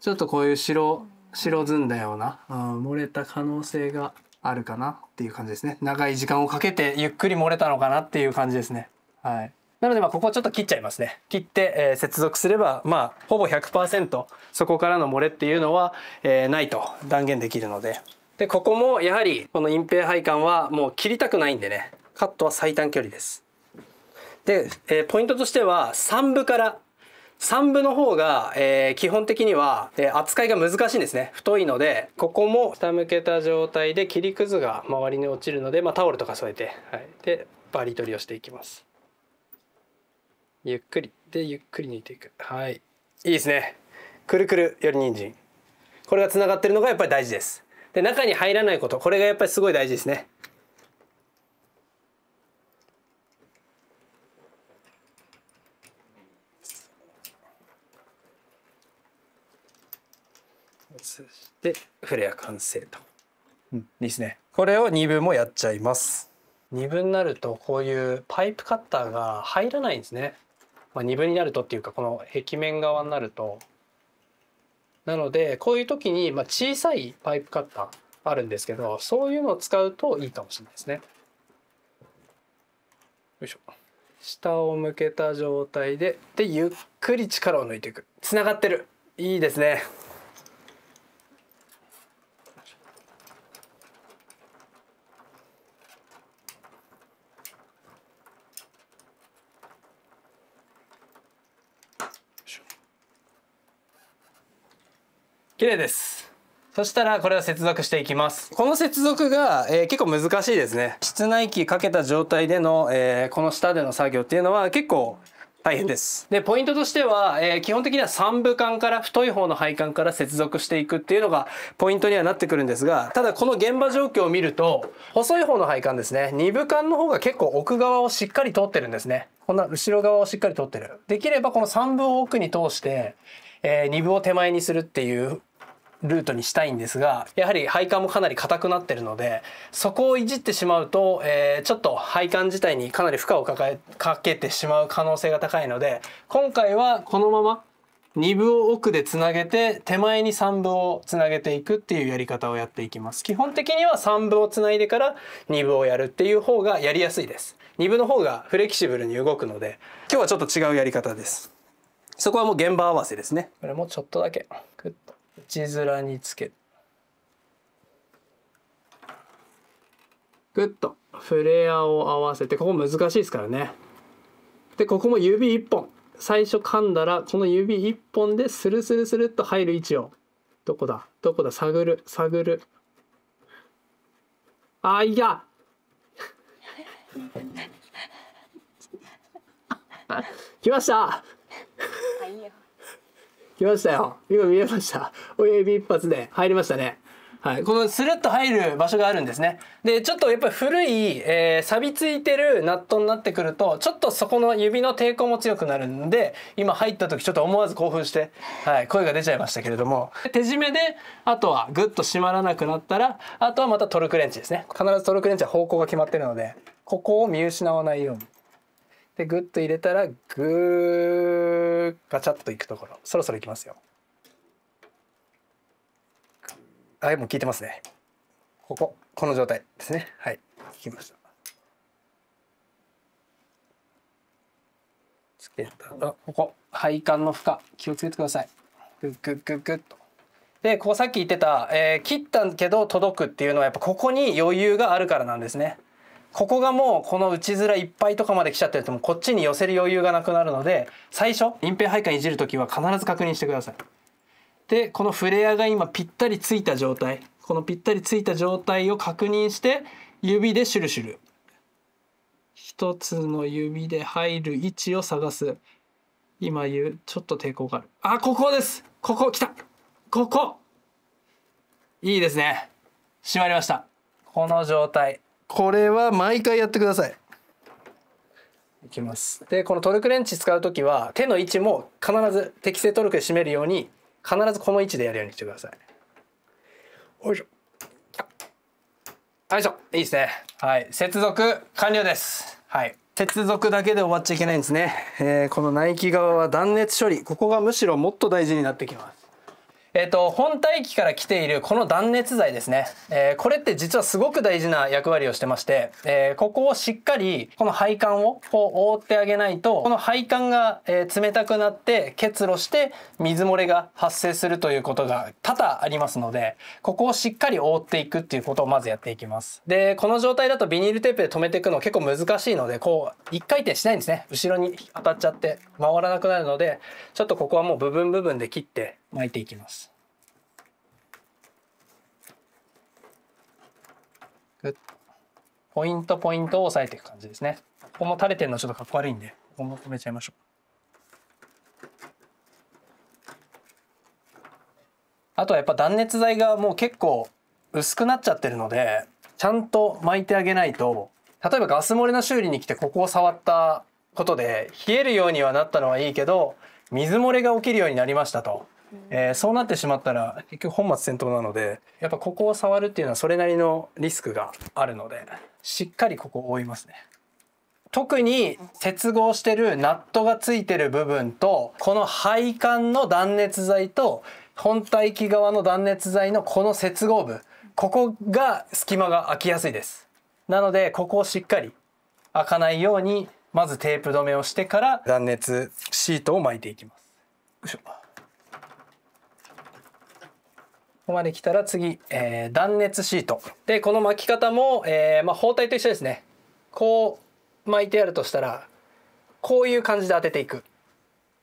ちょっとこういう白白ずんだような、うん、漏れた可能性があるかなっていう感じですね長い時間をかけてゆっくり漏れたのかなっていう感じですねはいなのでまあここちょっと切っちゃいますね切って、えー、接続すればまあほぼ100%そこからの漏れっていうのは、えー、ないと断言できるのででここもやはりこの隠蔽配管はもう切りたくないんでねカットは最短距離ですで、えー、ポイントとしては3分から3部の方が、えー、基本的には、えー、扱いが難しいんですね太いのでここも下向けた状態で切りくずが周りに落ちるので、まあ、タオルとか添えて、はい、でバリ取りをしていきますゆっくりでゆっくり抜いていくはいいいですねくるくるより人参これがつながってるのがやっぱり大事ですで中に入らないことこれがやっぱりすごい大事ですねそしてフレア完成と、うん、ですねこれを二分もやっちゃいます二分になるとこういうパイプカッターが入らないんですね、まあ、二分になるとっていうかこの壁面側になるとなのでこういう時にまあ小さいパイプカッターあるんですけどそういうのを使うといいかもしれないですねよいしょ下を向けた状態ででゆっくり力を抜いていく繋がってるいいですね綺麗ですそしたらこれを接続していきますこの接続が、えー、結構難しいですね室内機かけた状態での、えー、この下での作業っていうのは結構大変です。で、ポイントとしては、えー、基本的には3部管から太い方の配管から接続していくっていうのがポイントにはなってくるんですが、ただこの現場状況を見ると、細い方の配管ですね、2部管の方が結構奥側をしっかり通ってるんですね。こんな後ろ側をしっかり通ってる。できればこの3部を奥に通して、えー、2分を手前にするっていうルートにしたいんですがやはり配管もかなり硬くなってるのでそこをいじってしまうと、えー、ちょっと配管自体にかなり負荷をかえかけてしまう可能性が高いので今回はこのまま2部を奥でつなげて手前に3分をつなげていくっていうやり方をやっていきます基本的には3分をつないでから2分をやるっていう方がやりやすいです2分の方がフレキシブルに動くので今日はちょっと違うやり方ですそこはもう現場合わせですねこれもちょっとだけグッと内面につけグッとフレアを合わせてここ難しいですからねでここも指1本最初噛んだらこの指1本でスルスルスルっと入る位置をどこだどこだ探る探るあいや 来ましたいいよ。来ましたよ。今見えました。親指一発で入りましたね。はい、このスルッと入る場所があるんですね。で、ちょっとやっぱり古い、えー、錆びついてるナットになってくると、ちょっとそこの指の抵抗も強くなるんで、今入った時ちょっと思わず興奮して、はい、声が出ちゃいましたけれども、手締めで、あとはグッと締まらなくなったら、あとはまたトルクレンチですね。必ずトルクレンチは方向が決まってるので、ここを見失わないように。でグッと入れたらグーガチャッといくところそろそろいきますよあもう聞いてますねこここの状態ですねはい効きましたつけたらここ配管の負荷気をつけてくださいグッグッグッグッとでここさっき言ってた、えー、切ったけど届くっていうのはやっぱここに余裕があるからなんですねここがもうこの打ちづらいっぱいとかまで来ちゃってるともこっちに寄せる余裕がなくなるので最初隠蔽配管いじる時は必ず確認してください。でこのフレアが今ぴったりついた状態このぴったりついた状態を確認して指でシュルシュル一つの指で入る位置を探す今言うちょっと抵抗があるあここですここ来たここいいですね閉まりましたこの状態これは毎回やってくださいいきますでこのトルクレンチ使う時は手の位置も必ず適正トルクで締めるように必ずこの位置でやるようにしてくださいよいしょよいしょいいですねはい接続完了ですはい接続だけで終わっちゃいけないんですね、えー、この内気側は断熱処理ここがむしろもっと大事になってきますえっ、ー、と本体機から来ているこの断熱材ですね、えー、これって実はすごく大事な役割をしてまして、えー、ここをしっかりこの配管をこう覆ってあげないとこの配管が、え冷たくなって結露して水漏れが発生するということが多々ありますのでここをしっかり覆っていくっていうことをまずやっていきますでこの状態だとビニールテープで留めていくの結構難しいのでこう1回転しないんですね後ろに当たっちゃって回らなくなるのでちょっとここはもう部分部分で切って巻いていきます。ポイントポイントを押さえていく感じですね。ここも垂れてるのちょっとかっこ悪いんで、ここも止めちゃいましょう。あとはやっぱ断熱材がもう結構薄くなっちゃってるので、ちゃんと巻いてあげないと、例えばガス漏れの修理に来てここを触ったことで冷えるようにはなったのはいいけど水漏れが起きるようになりましたとえー、そうなってしまったら結局本末転倒なのでやっぱここを触るっていうのはそれなりのリスクがあるのでしっかりここを覆いますね。特に接合してるナットがついてる部分とこの配管の断熱材と本体機側の断熱材のこの接合部ここが隙間が開きやすいですなのでここをしっかり開かないようにまずテープ止めをしてから断熱シートを巻いていきますよいしょここまで来たら次、えー、断熱シートでこの巻き方も、えー、まあ、包帯と一緒ですねこう巻いてやるとしたらこういう感じで当てていく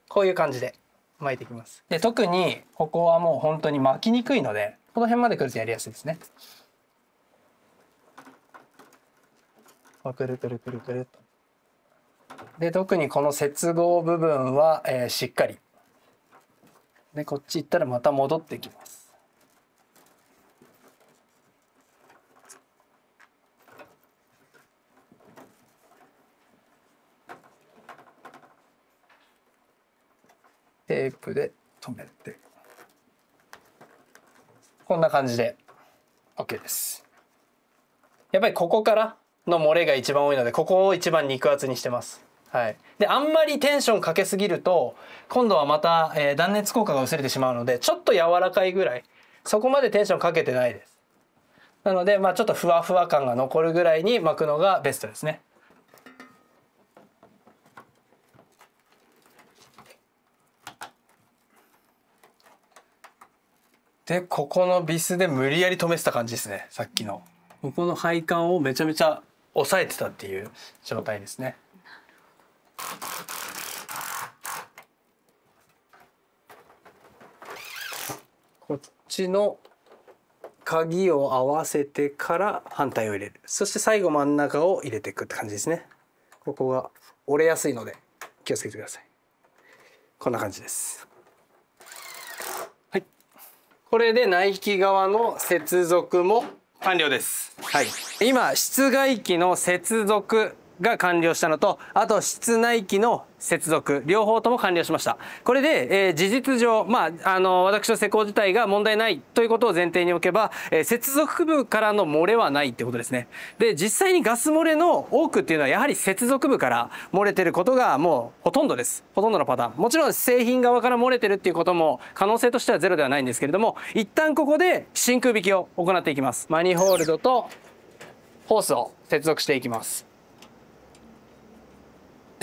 こういう感じで巻いていきますで特にここはもう本当に巻きにくいのでこの辺までくるとやりやすいですねくるくるくるくるとで特にこの接合部分は、えー、しっかりでこっち行ったらまた戻ってきますテープで留めてこんな感じで OK ですやっぱりここからの漏れが一番多いのでここを一番肉厚にしてますはい、であんまりテンションかけすぎると今度はまた、えー、断熱効果が薄れてしまうのでちょっと柔らかいぐらいそこまでテンションかけてないですなので、まあ、ちょっとふわふわ感が残るぐらいに巻くのがベストですねでここのビスで無理やり止めてた感じですねさっきのここの配管をめちゃめちゃ抑えてたっていう状態ですねこっちの鍵を合わせてから反対を入れるそして最後真ん中を入れていくって感じですねここが折れやすいので気をつけてくださいこんな感じですこれで内壁側の接続も完了です。はい。今室外機の接続が完了したのとあと室内機の接続両方とも完了しましたこれで、えー、事実上、まあ、あの私の施工自体が問題ないということを前提におけば、えー、接続部からの漏れはないってことですねで実際にガス漏れの多くっていうのはやはり接続部から漏れてることがもうほとんどですほとんどのパターンもちろん製品側から漏れてるっていうことも可能性としてはゼロではないんですけれども一旦ここで真空引きを行っていきますマニホールドとホースを接続していきます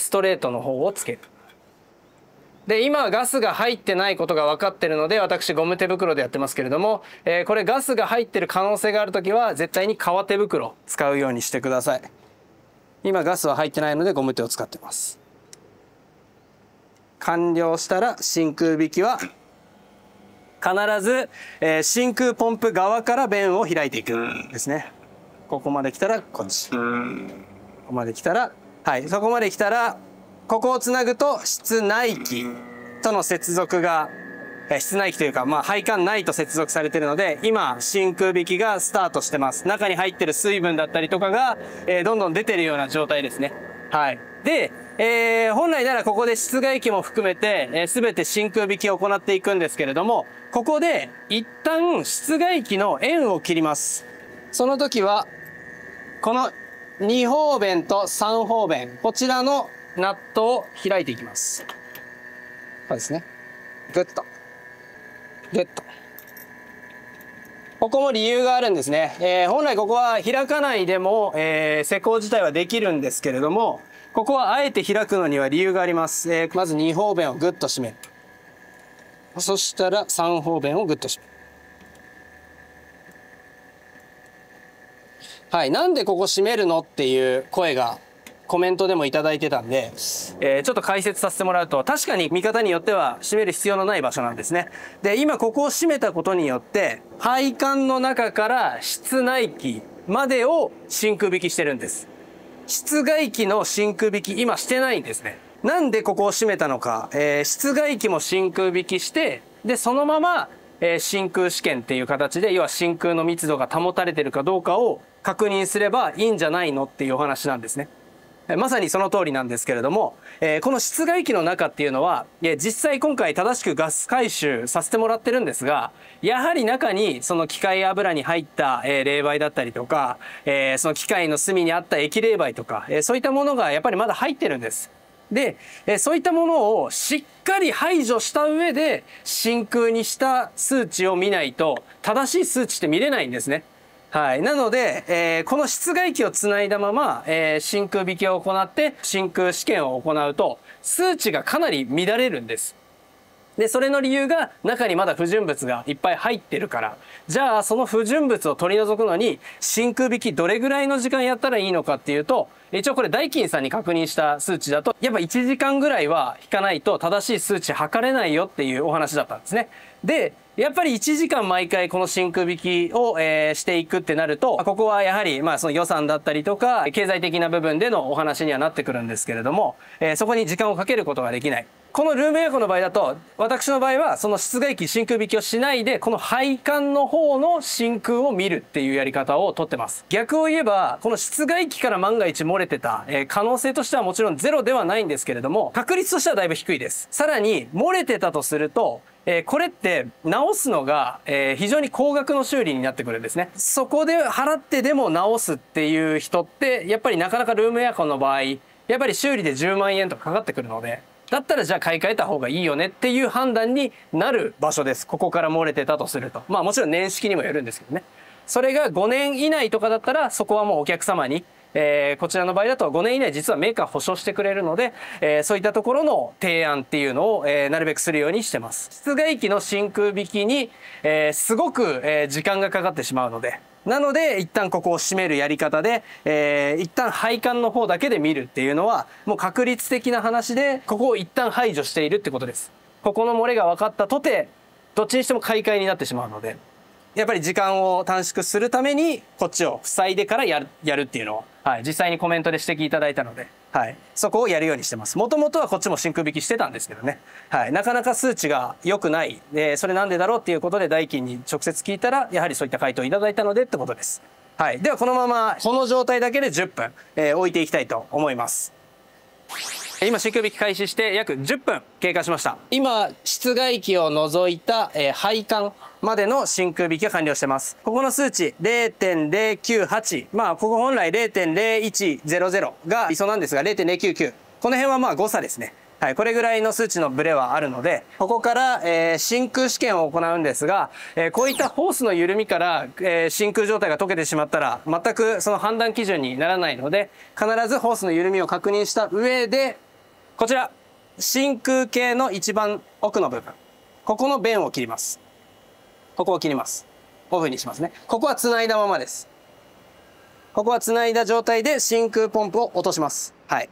ストレートの方をつける。で今ガスが入ってないことが分かってるので私ゴム手袋でやってますけれども、えー、これガスが入ってる可能性がある時は絶対に革手袋使うようにしてください今ガスは入ってないのでゴム手を使ってます完了したら真空引きは必ず、えー、真空ポンプ側から弁を開いていくんですねここまで来たらこっちここまで来たらはいそこまで来たらここをつなぐと室内機との接続が室内機というか、まあ、配管内と接続されてるので、今、真空引きがスタートしてます。中に入ってる水分だったりとかが、えー、どんどん出てるような状態ですね。はい。で、えー、本来ならここで室外機も含めて、えー、全て真空引きを行っていくんですけれども、ここで一旦室外機の円を切ります。その時は、この二方弁と三方弁、こちらのナットを開いていきます。そうですね。グッと。グッと。ここも理由があるんですね。えー、本来ここは開かないでも、えー、施工自体はできるんですけれども、ここはあえて開くのには理由があります。えー、まず二方弁をグッと締める。そしたら三方弁をグッと締める。はい、なんでここ閉めるのっていう声がコメントでもいただいてたんで、えー、ちょっと解説させてもらうと、確かに見方によっては閉める必要のない場所なんですね。で、今ここを閉めたことによって、配管の中から室内機までを真空引きしてるんです。室外機の真空引き、今してないんですね。なんでここを閉めたのか、えー、室外機も真空引きして、で、そのまま、え真空試験っていう形で、要は真空の密度が保たれてるかどうかを確認すればいいんじゃないのっていうお話なんですね。まさにその通りなんですけれども、えー、この室外機の中っていうのは、実際今回正しくガス回収させてもらってるんですが、やはり中にその機械油に入った、えー、冷媒だったりとか、えー、その機械の隅にあった液冷媒とか、えそういったものがやっぱりまだ入ってるんです。で、えそういったものをしっかり排除した上で真空にした数値を見ないと正しい数値って見れないんですね。はい。なので、えー、この室外機をつないだまま、えー、真空引きを行って真空試験を行うと、数値がかなり乱れるんです。で、それの理由が中にまだ不純物がいっぱい入ってるから。じゃあ、その不純物を取り除くのに、真空引きどれぐらいの時間やったらいいのかっていうと、一応これダイキンさんに確認した数値だと、やっぱ1時間ぐらいは引かないと正しい数値測れないよっていうお話だったんですね。で、やっぱり1時間毎回この真空引きを、えー、していくってなると、ここはやはり、まあその予算だったりとか、経済的な部分でのお話にはなってくるんですけれども、えー、そこに時間をかけることができない。このルームエアコンの場合だと私の場合はその室外機真空引きをしないでこの配管の方の真空を見るっていうやり方をとってます逆を言えばこの室外機から万が一漏れてた、えー、可能性としてはもちろんゼロではないんですけれども確率としてはだいぶ低いですさらに漏れてたとするとえこれって直すのが、え非常に高額の修理になってくるんですね。そこで払ってでも直すっていう人って、やっぱりなかなかルームエアコンの場合、やっぱり修理で10万円とかかかってくるので、だったらじゃあ買い替えた方がいいよねっていう判断になる場所です。ここから漏れてたとすると。まあもちろん年式にもよるんですけどね。それが5年以内とかだったらそこはもうお客様にえー、こちらの場合だと5年以内実はメーカー保証してくれるので、えー、そういったところの提案っていうのを、えー、なるべくするようにしてます。室外機の真空引きに、えすごく、え時間がかかってしまうので、なので一旦ここを閉めるやり方で、えー、一旦配管の方だけで見るっていうのはもう確率的な話でここを一旦排除しているってことです。ここの漏れが分かったとてどっちにしても買い替えになってしまうのでやっぱり時間を短縮するためにこっちを塞いでからやるやるっていうのを、はい、実際にコメントで指摘いただいたので。はい、そこをやるようにしてます。もともとはこっちも真空引きしてたんですけどね、はい、なかなか数値が良くない、えー、それなんでだろうっていうことで代金に直接聞いたら、やはりそういった回答をいただいたのでってことです。はい、ではこのままこの状態だけで10分、えー、置いていきたいと思います。今真空引き開始して約10分経過しました今室外機を除いた、えー、配管までの真空引きが完了してますここの数値0.098まあここ本来0.0100が理想なんですが0.099この辺はまあ誤差ですねはい、これぐらいの数値のブレはあるので、ここから、えー、真空試験を行うんですが、えー、こういったホースの緩みから、えー、真空状態が解けてしまったら、全くその判断基準にならないので、必ずホースの緩みを確認した上で、こちら真空系の一番奥の部分ここの弁を切りますここを切りますオフにしますねここは繋いだままですここは繋いだ状態で真空ポンプを落としますはい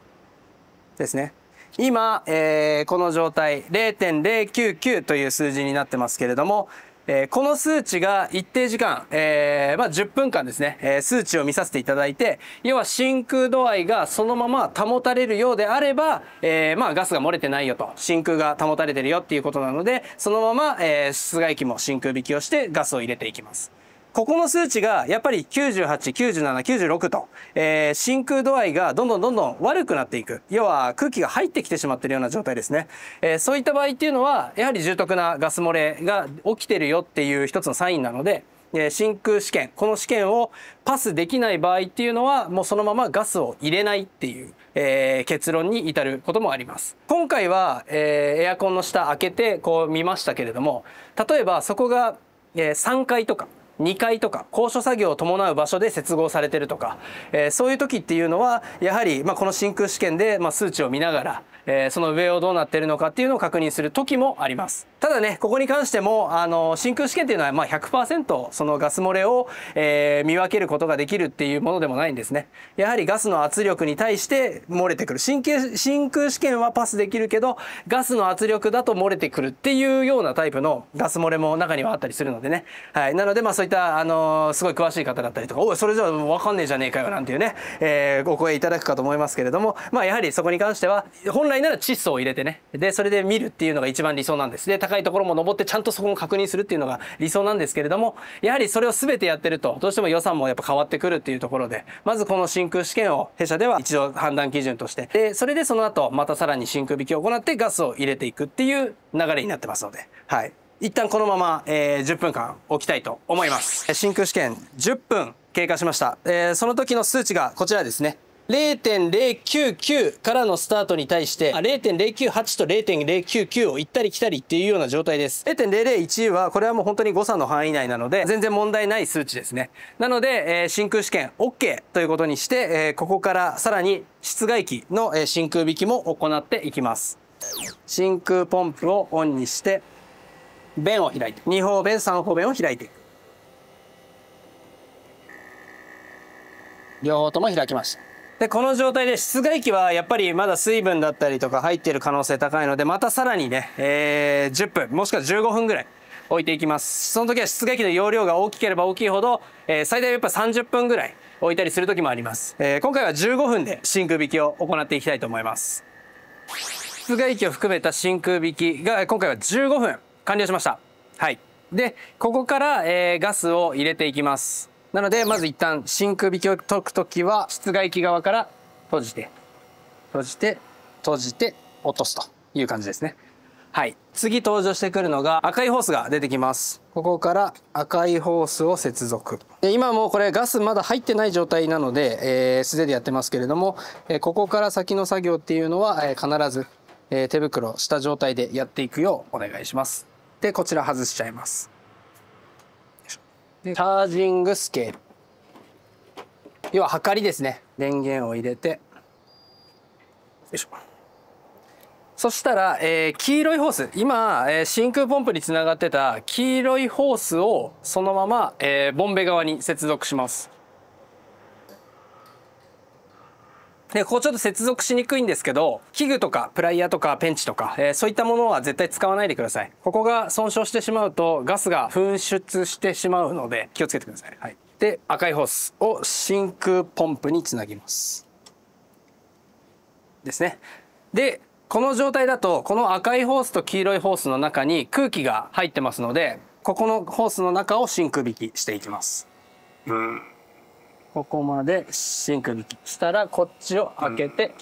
ですね今、えー、この状態0.099という数字になってますけれどもえー、この数値が一定時間、えー、まあ、10分間ですね、えー、数値を見させていただいて、要は真空度合いがそのまま保たれるようであれば、えまあ、ガスが漏れてないよと、真空が保たれてるよっていうことなので、そのまま、え室外機も真空引きをしてガスを入れていきます。ここの数値がやっぱり989796と、えー、真空度合いがどんどんどんどん悪くなっていく要は空気が入ってきてしまってるような状態ですね、えー、そういった場合っていうのはやはり重篤なガス漏れが起きてるよっていう一つのサインなのでえ真空試験この試験をパスできない場合っていうのはもうそのままガスを入れないっていう、えー、結論に至ることもあります今回は、えー、エアコンの下開けてこう見ましたけれども例えばそこが、えー、3階とか2階とか高所作業を伴う場所で接合されてるとか、えー、そういう時っていうのはやはり、まあ、この真空試験で、まあ、数値を見ながらえー、その上をどうなっているのかっていうのを確認する時もあります。ただね、ここに関しても、あの、真空試験っていうのは、まあ100%そのガス漏れを、えー、見分けることができるっていうものでもないんですね。やはりガスの圧力に対して漏れてくる。真空、真空試験はパスできるけど、ガスの圧力だと漏れてくるっていうようなタイプのガス漏れも中にはあったりするのでね。はい。なので、まあそういった、あのすごい詳しい方だったりとか、おい、それじゃわかんねえじゃねえかよなんていうね、えー、お声いただくかと思いますけれども、まあやはりそこに関しては、本来いなら窒素を入れてねでそれで見るっていうのが一番理想なんですで高いところも登ってちゃんとそこも確認するっていうのが理想なんですけれどもやはりそれを全てやってるとどうしても予算もやっぱ変わってくるっていうところでまずこの真空試験を弊社では一度判断基準としてでそれでその後またさらに真空引きを行ってガスを入れていくっていう流れになってますのではい一旦このまま、えー、10分間置きたいと思います真空試験10分経過しました、えー、その時の数値がこちらですね0.099からのスタートに対して、0.098と0.099を行ったり来たりっていうような状態です。0.001は、これはもう本当に誤差の範囲内なので、全然問題ない数値ですね。なので、えー、真空試験 OK ということにして、えー、ここからさらに室外機の、え真空引きも行っていきます。真空ポンプをオンにして、弁を開いて、2方弁、3方弁を開いていく。両方とも開きました。で、この状態で室外機はやっぱりまだ水分だったりとか入っている可能性高いので、またさらにね、えー、10分、もしくは15分ぐらい置いていきます。その時は室外機の容量が大きければ大きいほど、えー、最大やっぱ30分ぐらい置いたりする時もあります。えー、今回は15分で真空引きを行っていきたいと思います。室外機を含めた真空引きが今回は15分完了しました。はい。で、ここから、えー、ガスを入れていきます。なのでまず一旦真空引きを解く時は室外機側から閉じて閉じて閉じて落とすという感じですねはい次登場してくるのが赤いホースが出てきますここから赤いホースを接続で今もうこれガスまだ入ってない状態なので、えー、素手でやってますけれども、えー、ここから先の作業っていうのは、えー、必ず、え手袋した状態でやっていくようお願いしますでこちら外しちゃいますチャージングスケール要ははかりですね電源を入れてよいしょそしたら、えー、黄色いホース今、えー、真空ポンプにつながってた黄色いホースをそのまま、えー、ボンベ側に接続しますでここちょっと接続しにくいんですけど器具とかプライヤーとかペンチとか、えー、そういったものは絶対使わないでくださいここが損傷してしまうとガスが噴出してしまうので気をつけてください、はい、で赤いホースを真空ポンプにつなぎますですねでこの状態だとこの赤いホースと黄色いホースの中に空気が入ってますのでここのホースの中を真空引きしていきますうんここまで真空したらこっちを開けて、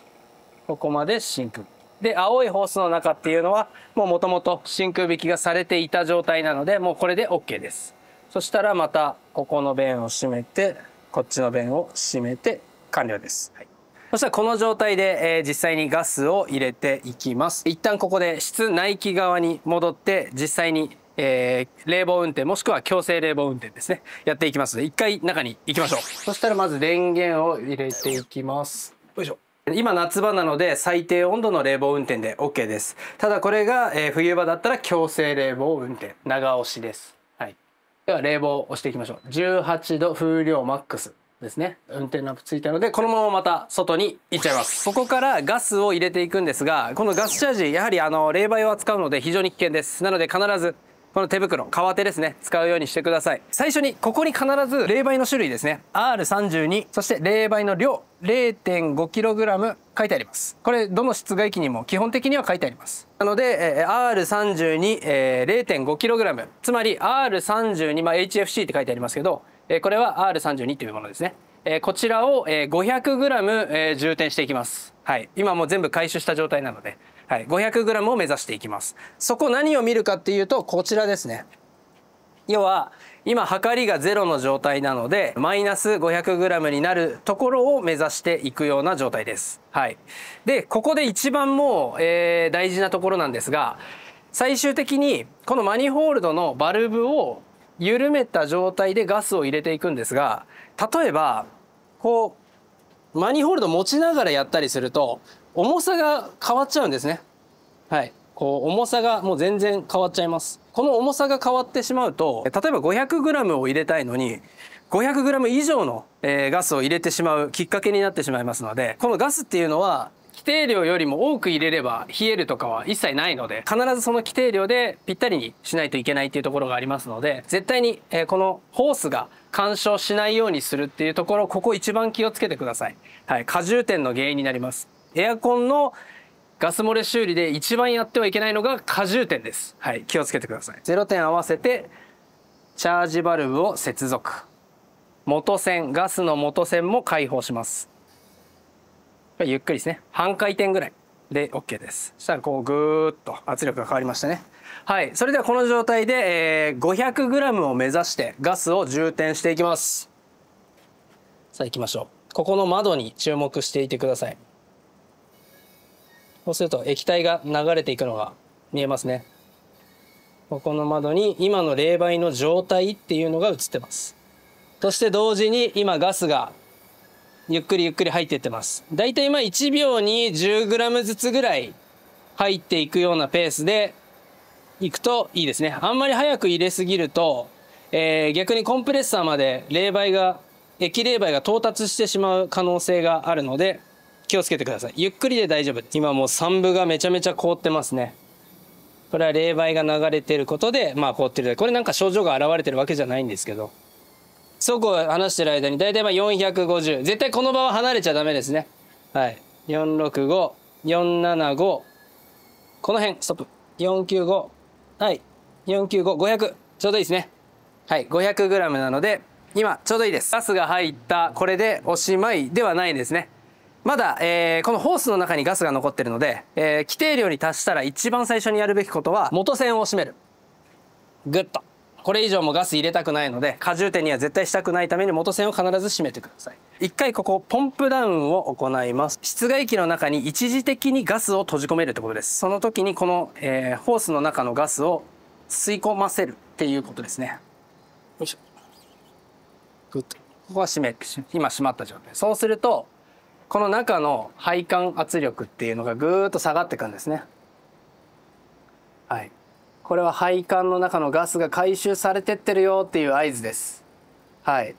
ここまで真空で青いホースの中っていうのはもうもともと真空引きがされていた状態なのでもうこれで OK ですそしたらまたここの弁を閉めてこっちの弁を閉めて完了です、はい、そしたらこの状態で、えー、実際にガスを入れていきます一旦ここで室内気側に戻って実際にえー、冷房運転もしくは強制冷房運転ですねやっていきますので一回中に行きましょうそしたらまず電源を入れていきますよいしょ今夏場なので最低温度の冷房運転で OK ですただこれが、え冬場だったら強制冷房運転長押しです、はい、では冷房を押していきましょう18度風量マックスですね運転ランプついたのでこのまままた外に行っちゃいますここからガスを入れていくんですがこのガスチャージやはりあの冷媒を扱うので非常に危険ですなので必ずこの手袋革手ですね使うようにしてください最初にここに必ず冷媒の種類ですね R32 そして冷媒の量 0.5kg 書いてありますこれどの室外機にも基本的には書いてありますなので、え R32、え 0.5kg つまり R32、まあ、HFC って書いてありますけど、えこれは R32 というものですね、えこちらを、え 500g、え充填していきますはい今もう全部回収した状態なのではい、500g を目指していきますそこ何を見るかっていうとこちらですね要は今測りが0の状態なのでマイナス 500g になるところを目指していくような状態です。はい、でここで一番もう、えー、大事なところなんですが最終的にこのマニホールドのバルブを緩めた状態でガスを入れていくんですが例えばこうマニホールド持ちながらやったりすると重さが変わっちゃうんですね。はい。こう重さがもう全然変わっちゃいます。この重さが変わってしまうと、例えば 500g を入れたいのに、500g 以上の、えガスを入れてしまうきっかけになってしまいますので、このガスっていうのは、規定量よりも多く入れれば冷えるとかは一切ないので、必ずその規定量でぴったりにしないといけないっていうところがありますので、絶対に、えこのホースが干渉しないようにするっていうところ、ここ一番気をつけてください。はい、過重点の原因になります。エアコンのガス漏れ修理で一番やってはいけないのが過重点です。はい、気をつけてください。0点合わせてチャージバルブを接続。元栓、ガスの元栓も開放します。ゆっくりですね。半回転ぐらいで OK です。そしたらこうぐーっと圧力が変わりましたね。はい、それではこの状態で、えー、500g を目指してガスを充填していきます。さあ行きましょう。ここの窓に注目していてください。そうすると液体が流れていくのが見えますね。ここの窓に今の冷媒の状態っていうのが映ってます。そして同時に今ガスがゆっくりゆっくり入っていってます。だいたい今1秒に 10g ずつぐらい入っていくようなペースでいくといいですね。あんまり早く入れすぎると、えー、逆にコンプレッサーまで冷媒が、液冷媒が到達してしまう可能性があるので、気をつけてくださいゆっくりで大丈夫今もう三部がめちゃめちゃ凍ってますねこれは冷媒が流れてることでまあ凍ってるこれなんか症状が現れてるわけじゃないんですけどそうこう話してる間に大体まあ450絶対この場は離れちゃダメですねはい465475この辺ストップ495はい495500ちょうどいいですねはい 500g なので今ちょうどいいですガスが入ったこれでおしまいではないですねまだ、えー、このホースの中にガスが残ってるので、えー、規定量に達したら一番最初にやるべきことは元栓を閉めるグッとこれ以上もガス入れたくないので過充填には絶対したくないために元栓を必ず閉めてください一回ここポンプダウンを行います室外機の中に一時的にガスを閉じ込めるってことですその時にこの、えー、ホースの中のガスを吸い込ませるっていうことですねよいしょグッとここは閉める今閉まった状態そうするとこの中の配管圧力っていうのがぐーっと下がっていくんですね。はい。これは配管の中のガスが回収されてってるよっていう合図です。はい。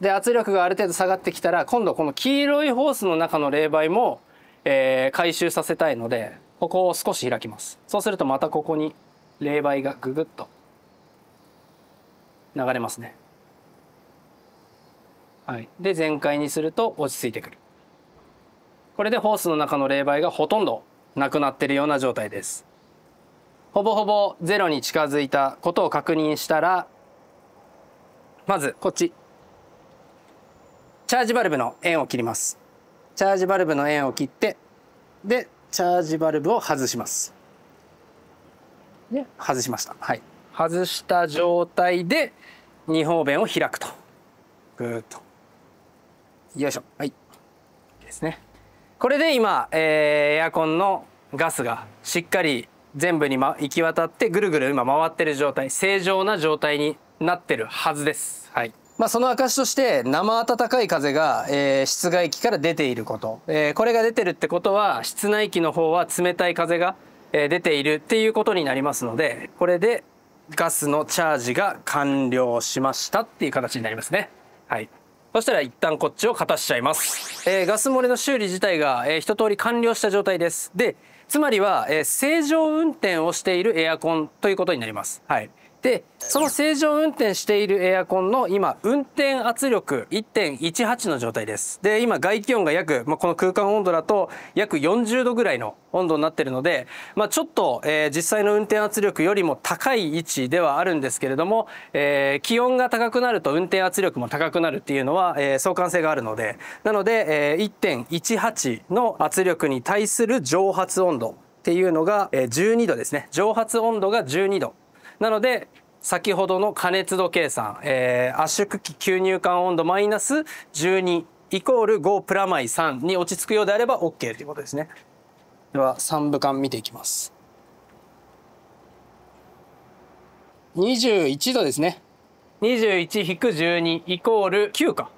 で、圧力がある程度下がってきたら、今度この黄色いホースの中の冷媒も、えー、回収させたいので、ここを少し開きます。そうするとまたここに冷媒がぐぐっと流れますね。はい。で、全開にすると落ち着いてくる。これでホースの中の冷媒がほとんどなくなってるような状態ですほぼほぼゼロに近づいたことを確認したらまずこっちチャージバルブの円を切りますチャージバルブの円を切ってでチャージバルブを外しますで外しましたはい外した状態で二方弁を開くとぐーっとよいしょはいですねこれで今、えー、エアコンのガスがしっかり全部に、ま、行き渡ってぐるぐる今回ってる状態正常な状態になってるはずです。はいまあ、その証として生暖かい風が、えー、室外機から出ていること、えー、これが出てるってことは室内機の方は冷たい風が、えー、出ているっていうことになりますのでこれでガスのチャージが完了しましたっていう形になりますね。はいそしたら一旦こっちをかたしちゃいます、えー、ガス漏れの修理自体が、えー、一通り完了した状態ですでつまりは、えー、正常運転をしているエアコンということになりますはいでその正常運転しているエアコンの今運転圧力1.18の状態ですで今外気温が約、まあ、この空間温度だと約40度ぐらいの温度になってるので、まあ、ちょっと、えー、実際の運転圧力よりも高い位置ではあるんですけれども、えー、気温が高くなると運転圧力も高くなるっていうのは、えー、相関性があるのでなので、えー、1.18の圧力に対する蒸発温度っていうのが、えー、12度ですね蒸発温度が12度なので先ほどの加熱度計算、えー、圧縮機吸入管温度マイナス12イコール5プラマイ3に落ち着くようであれば OK ということですね。では3部間見ていきます。21度ですね。21-12イコール9か。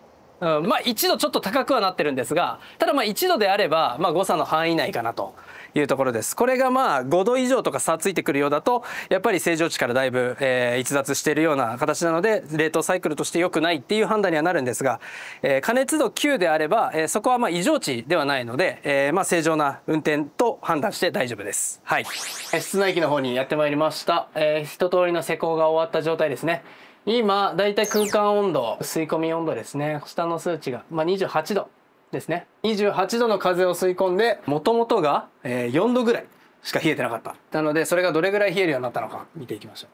うん、まあ1度ちょっと高くはなってるんですがただまあ1度であれば、まあ、誤差の範囲内かなというところです。これがまあ5度以上とか差ついてくるようだとやっぱり正常値からだいぶ、えー、逸脱しているような形なので冷凍サイクルとして良くないっていう判断にはなるんですが、えー、加熱度9であれば、えー、そこはまあ異常値ではないので、えー、まあ正常な運転と判断して大丈夫です。はい、室内機の方にやってまいりました、えー、一通りの施工が終わった状態ですね今だいたい空間温度吸い込み温度ですね下の数値が、まあ、28度ですね28度の風を吸い込んでもともとが4度ぐらいしか冷えてなかったなのでそれがどれぐらい冷えるようになったのか見ていきましょう。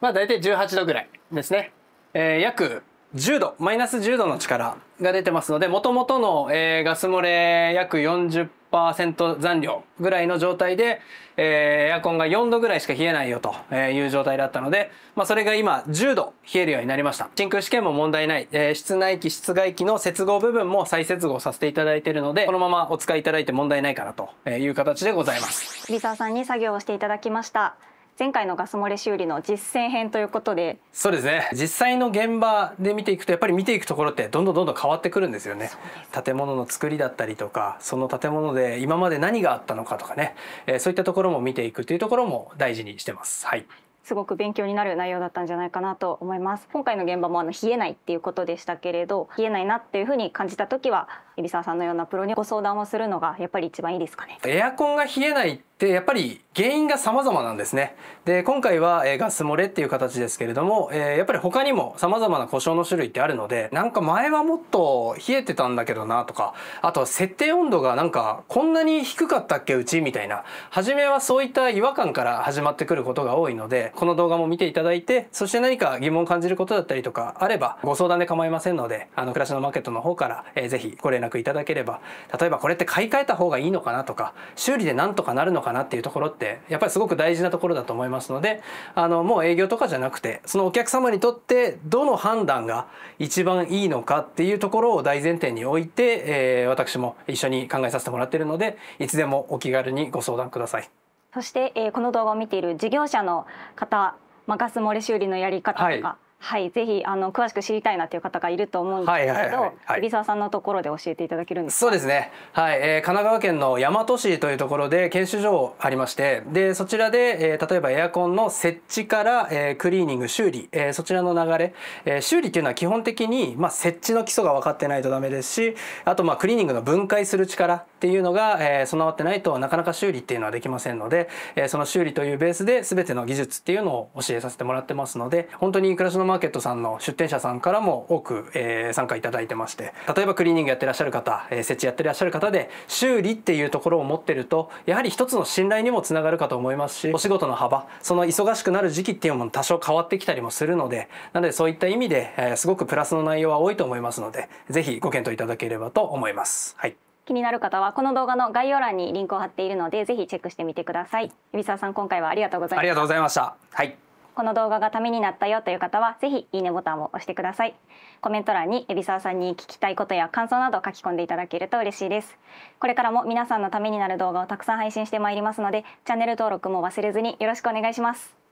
まあ大体18度ぐらいですね、えー、約10度マイナス10度の力が出てますのでもともとの、えガス漏れ約40% 10%残量ぐらいの状態で、えー、エアコンが4度ぐらいしか冷えないよという状態だったので、まあ、それが今10度冷えるようになりました。真空試験も問題ない、えー、室内機、室外機の接合部分も再接合させていただいているので、このままお使いいただいて問題ないかなという形でございます。リ沢さんに作業をしていただきました。前回のガス漏れ修理の実践編ということでそうですね実際の現場で見ていくとやっぱり見ていくところってどんどんどんどん変わってくるんですよね建物の作りだったりとかその建物で今まで何があったのかとかね、えー、そういったところも見ていくというところも大事にしてます。はいすごく勉強になる内容だったんじゃないかなと思います今回の現場もあの冷えないっていうことでしたけれど冷えないなっていうふうに感じた時は海老沢さんのようなプロにご相談をするのがやっぱり一番いいですかねエアコンが冷えないでやっぱり原因が様々なんですねで今回は、えガス漏れっていう形ですけれども、えー、やっぱり他にも様々な故障の種類ってあるのでなんか前はもっと冷えてたんだけどなとかあと設定温度がなんかこんなに低かったっけうちみたいな初めはそういった違和感から始まってくることが多いのでこの動画も見ていただいてそして何か疑問を感じることだったりとかあればご相談で構いませんのであの暮らしのマーケットの方から、えー、ぜひご連絡いただければ例えばこれって買い替えた方がいいのかなとか修理でなんとかなるのかかなっていうところってやっぱりすごく大事なところだと思いますのであのもう営業とかじゃなくてそのお客様にとってどの判断が一番いいのかっていうところを大前提において、えー、私も一緒に考えさせてもらっているのでいつでもお気軽にご相談ください。そして、えー、この動画を見ている事業者の方、任す漏れ修理のやり方とか、はいはいぜひあの詳しく知りたいなという方がいると思うんですけど、はいはいさんのところで教えていただけるんですそうですね、はいえー、神奈川県の大和市というところで研修所ありましてでそちらで、えー、例えばエアコンの設置から、えー、クリーニング修理、えー、そちらの流れ、えー、修理っていうのは基本的に、まあ、設置の基礎が分かってないとダメですしあと、まあ、クリーニングの分解する力っていうのが、え備わってないとなかなか修理っていうのはできませんので、えその修理というベースで全ての技術っていうのを教えさせてもらってますので本当に暮らしのマーケットさんの出店者さんからも多く、え参加いただいてまして例えばクリーニングやってらっしゃる方、え設置やってらっしゃる方で修理っていうところを持ってるとやはり一つの信頼にもつながるかと思いますしお仕事の幅その忙しくなる時期っていうものも多少変わってきたりもするのでなのでそういった意味で、えすごくプラスの内容は多いと思いますので是非ご検討いただければと思います。はい気になる方はこの動画の概要欄にリンクを貼っているのでぜひチェックしてみてください海老沢さん今回はありがとうございましたありがとうございましたはいこの動画がためになったよという方はぜひいいねボタンを押してくださいコメント欄に海老沢さんに聞きたいことや感想など書き込んでいただけると嬉しいですこれからも皆さんのためになる動画をたくさん配信してまいりますのでチャンネル登録も忘れずによろしくお願いします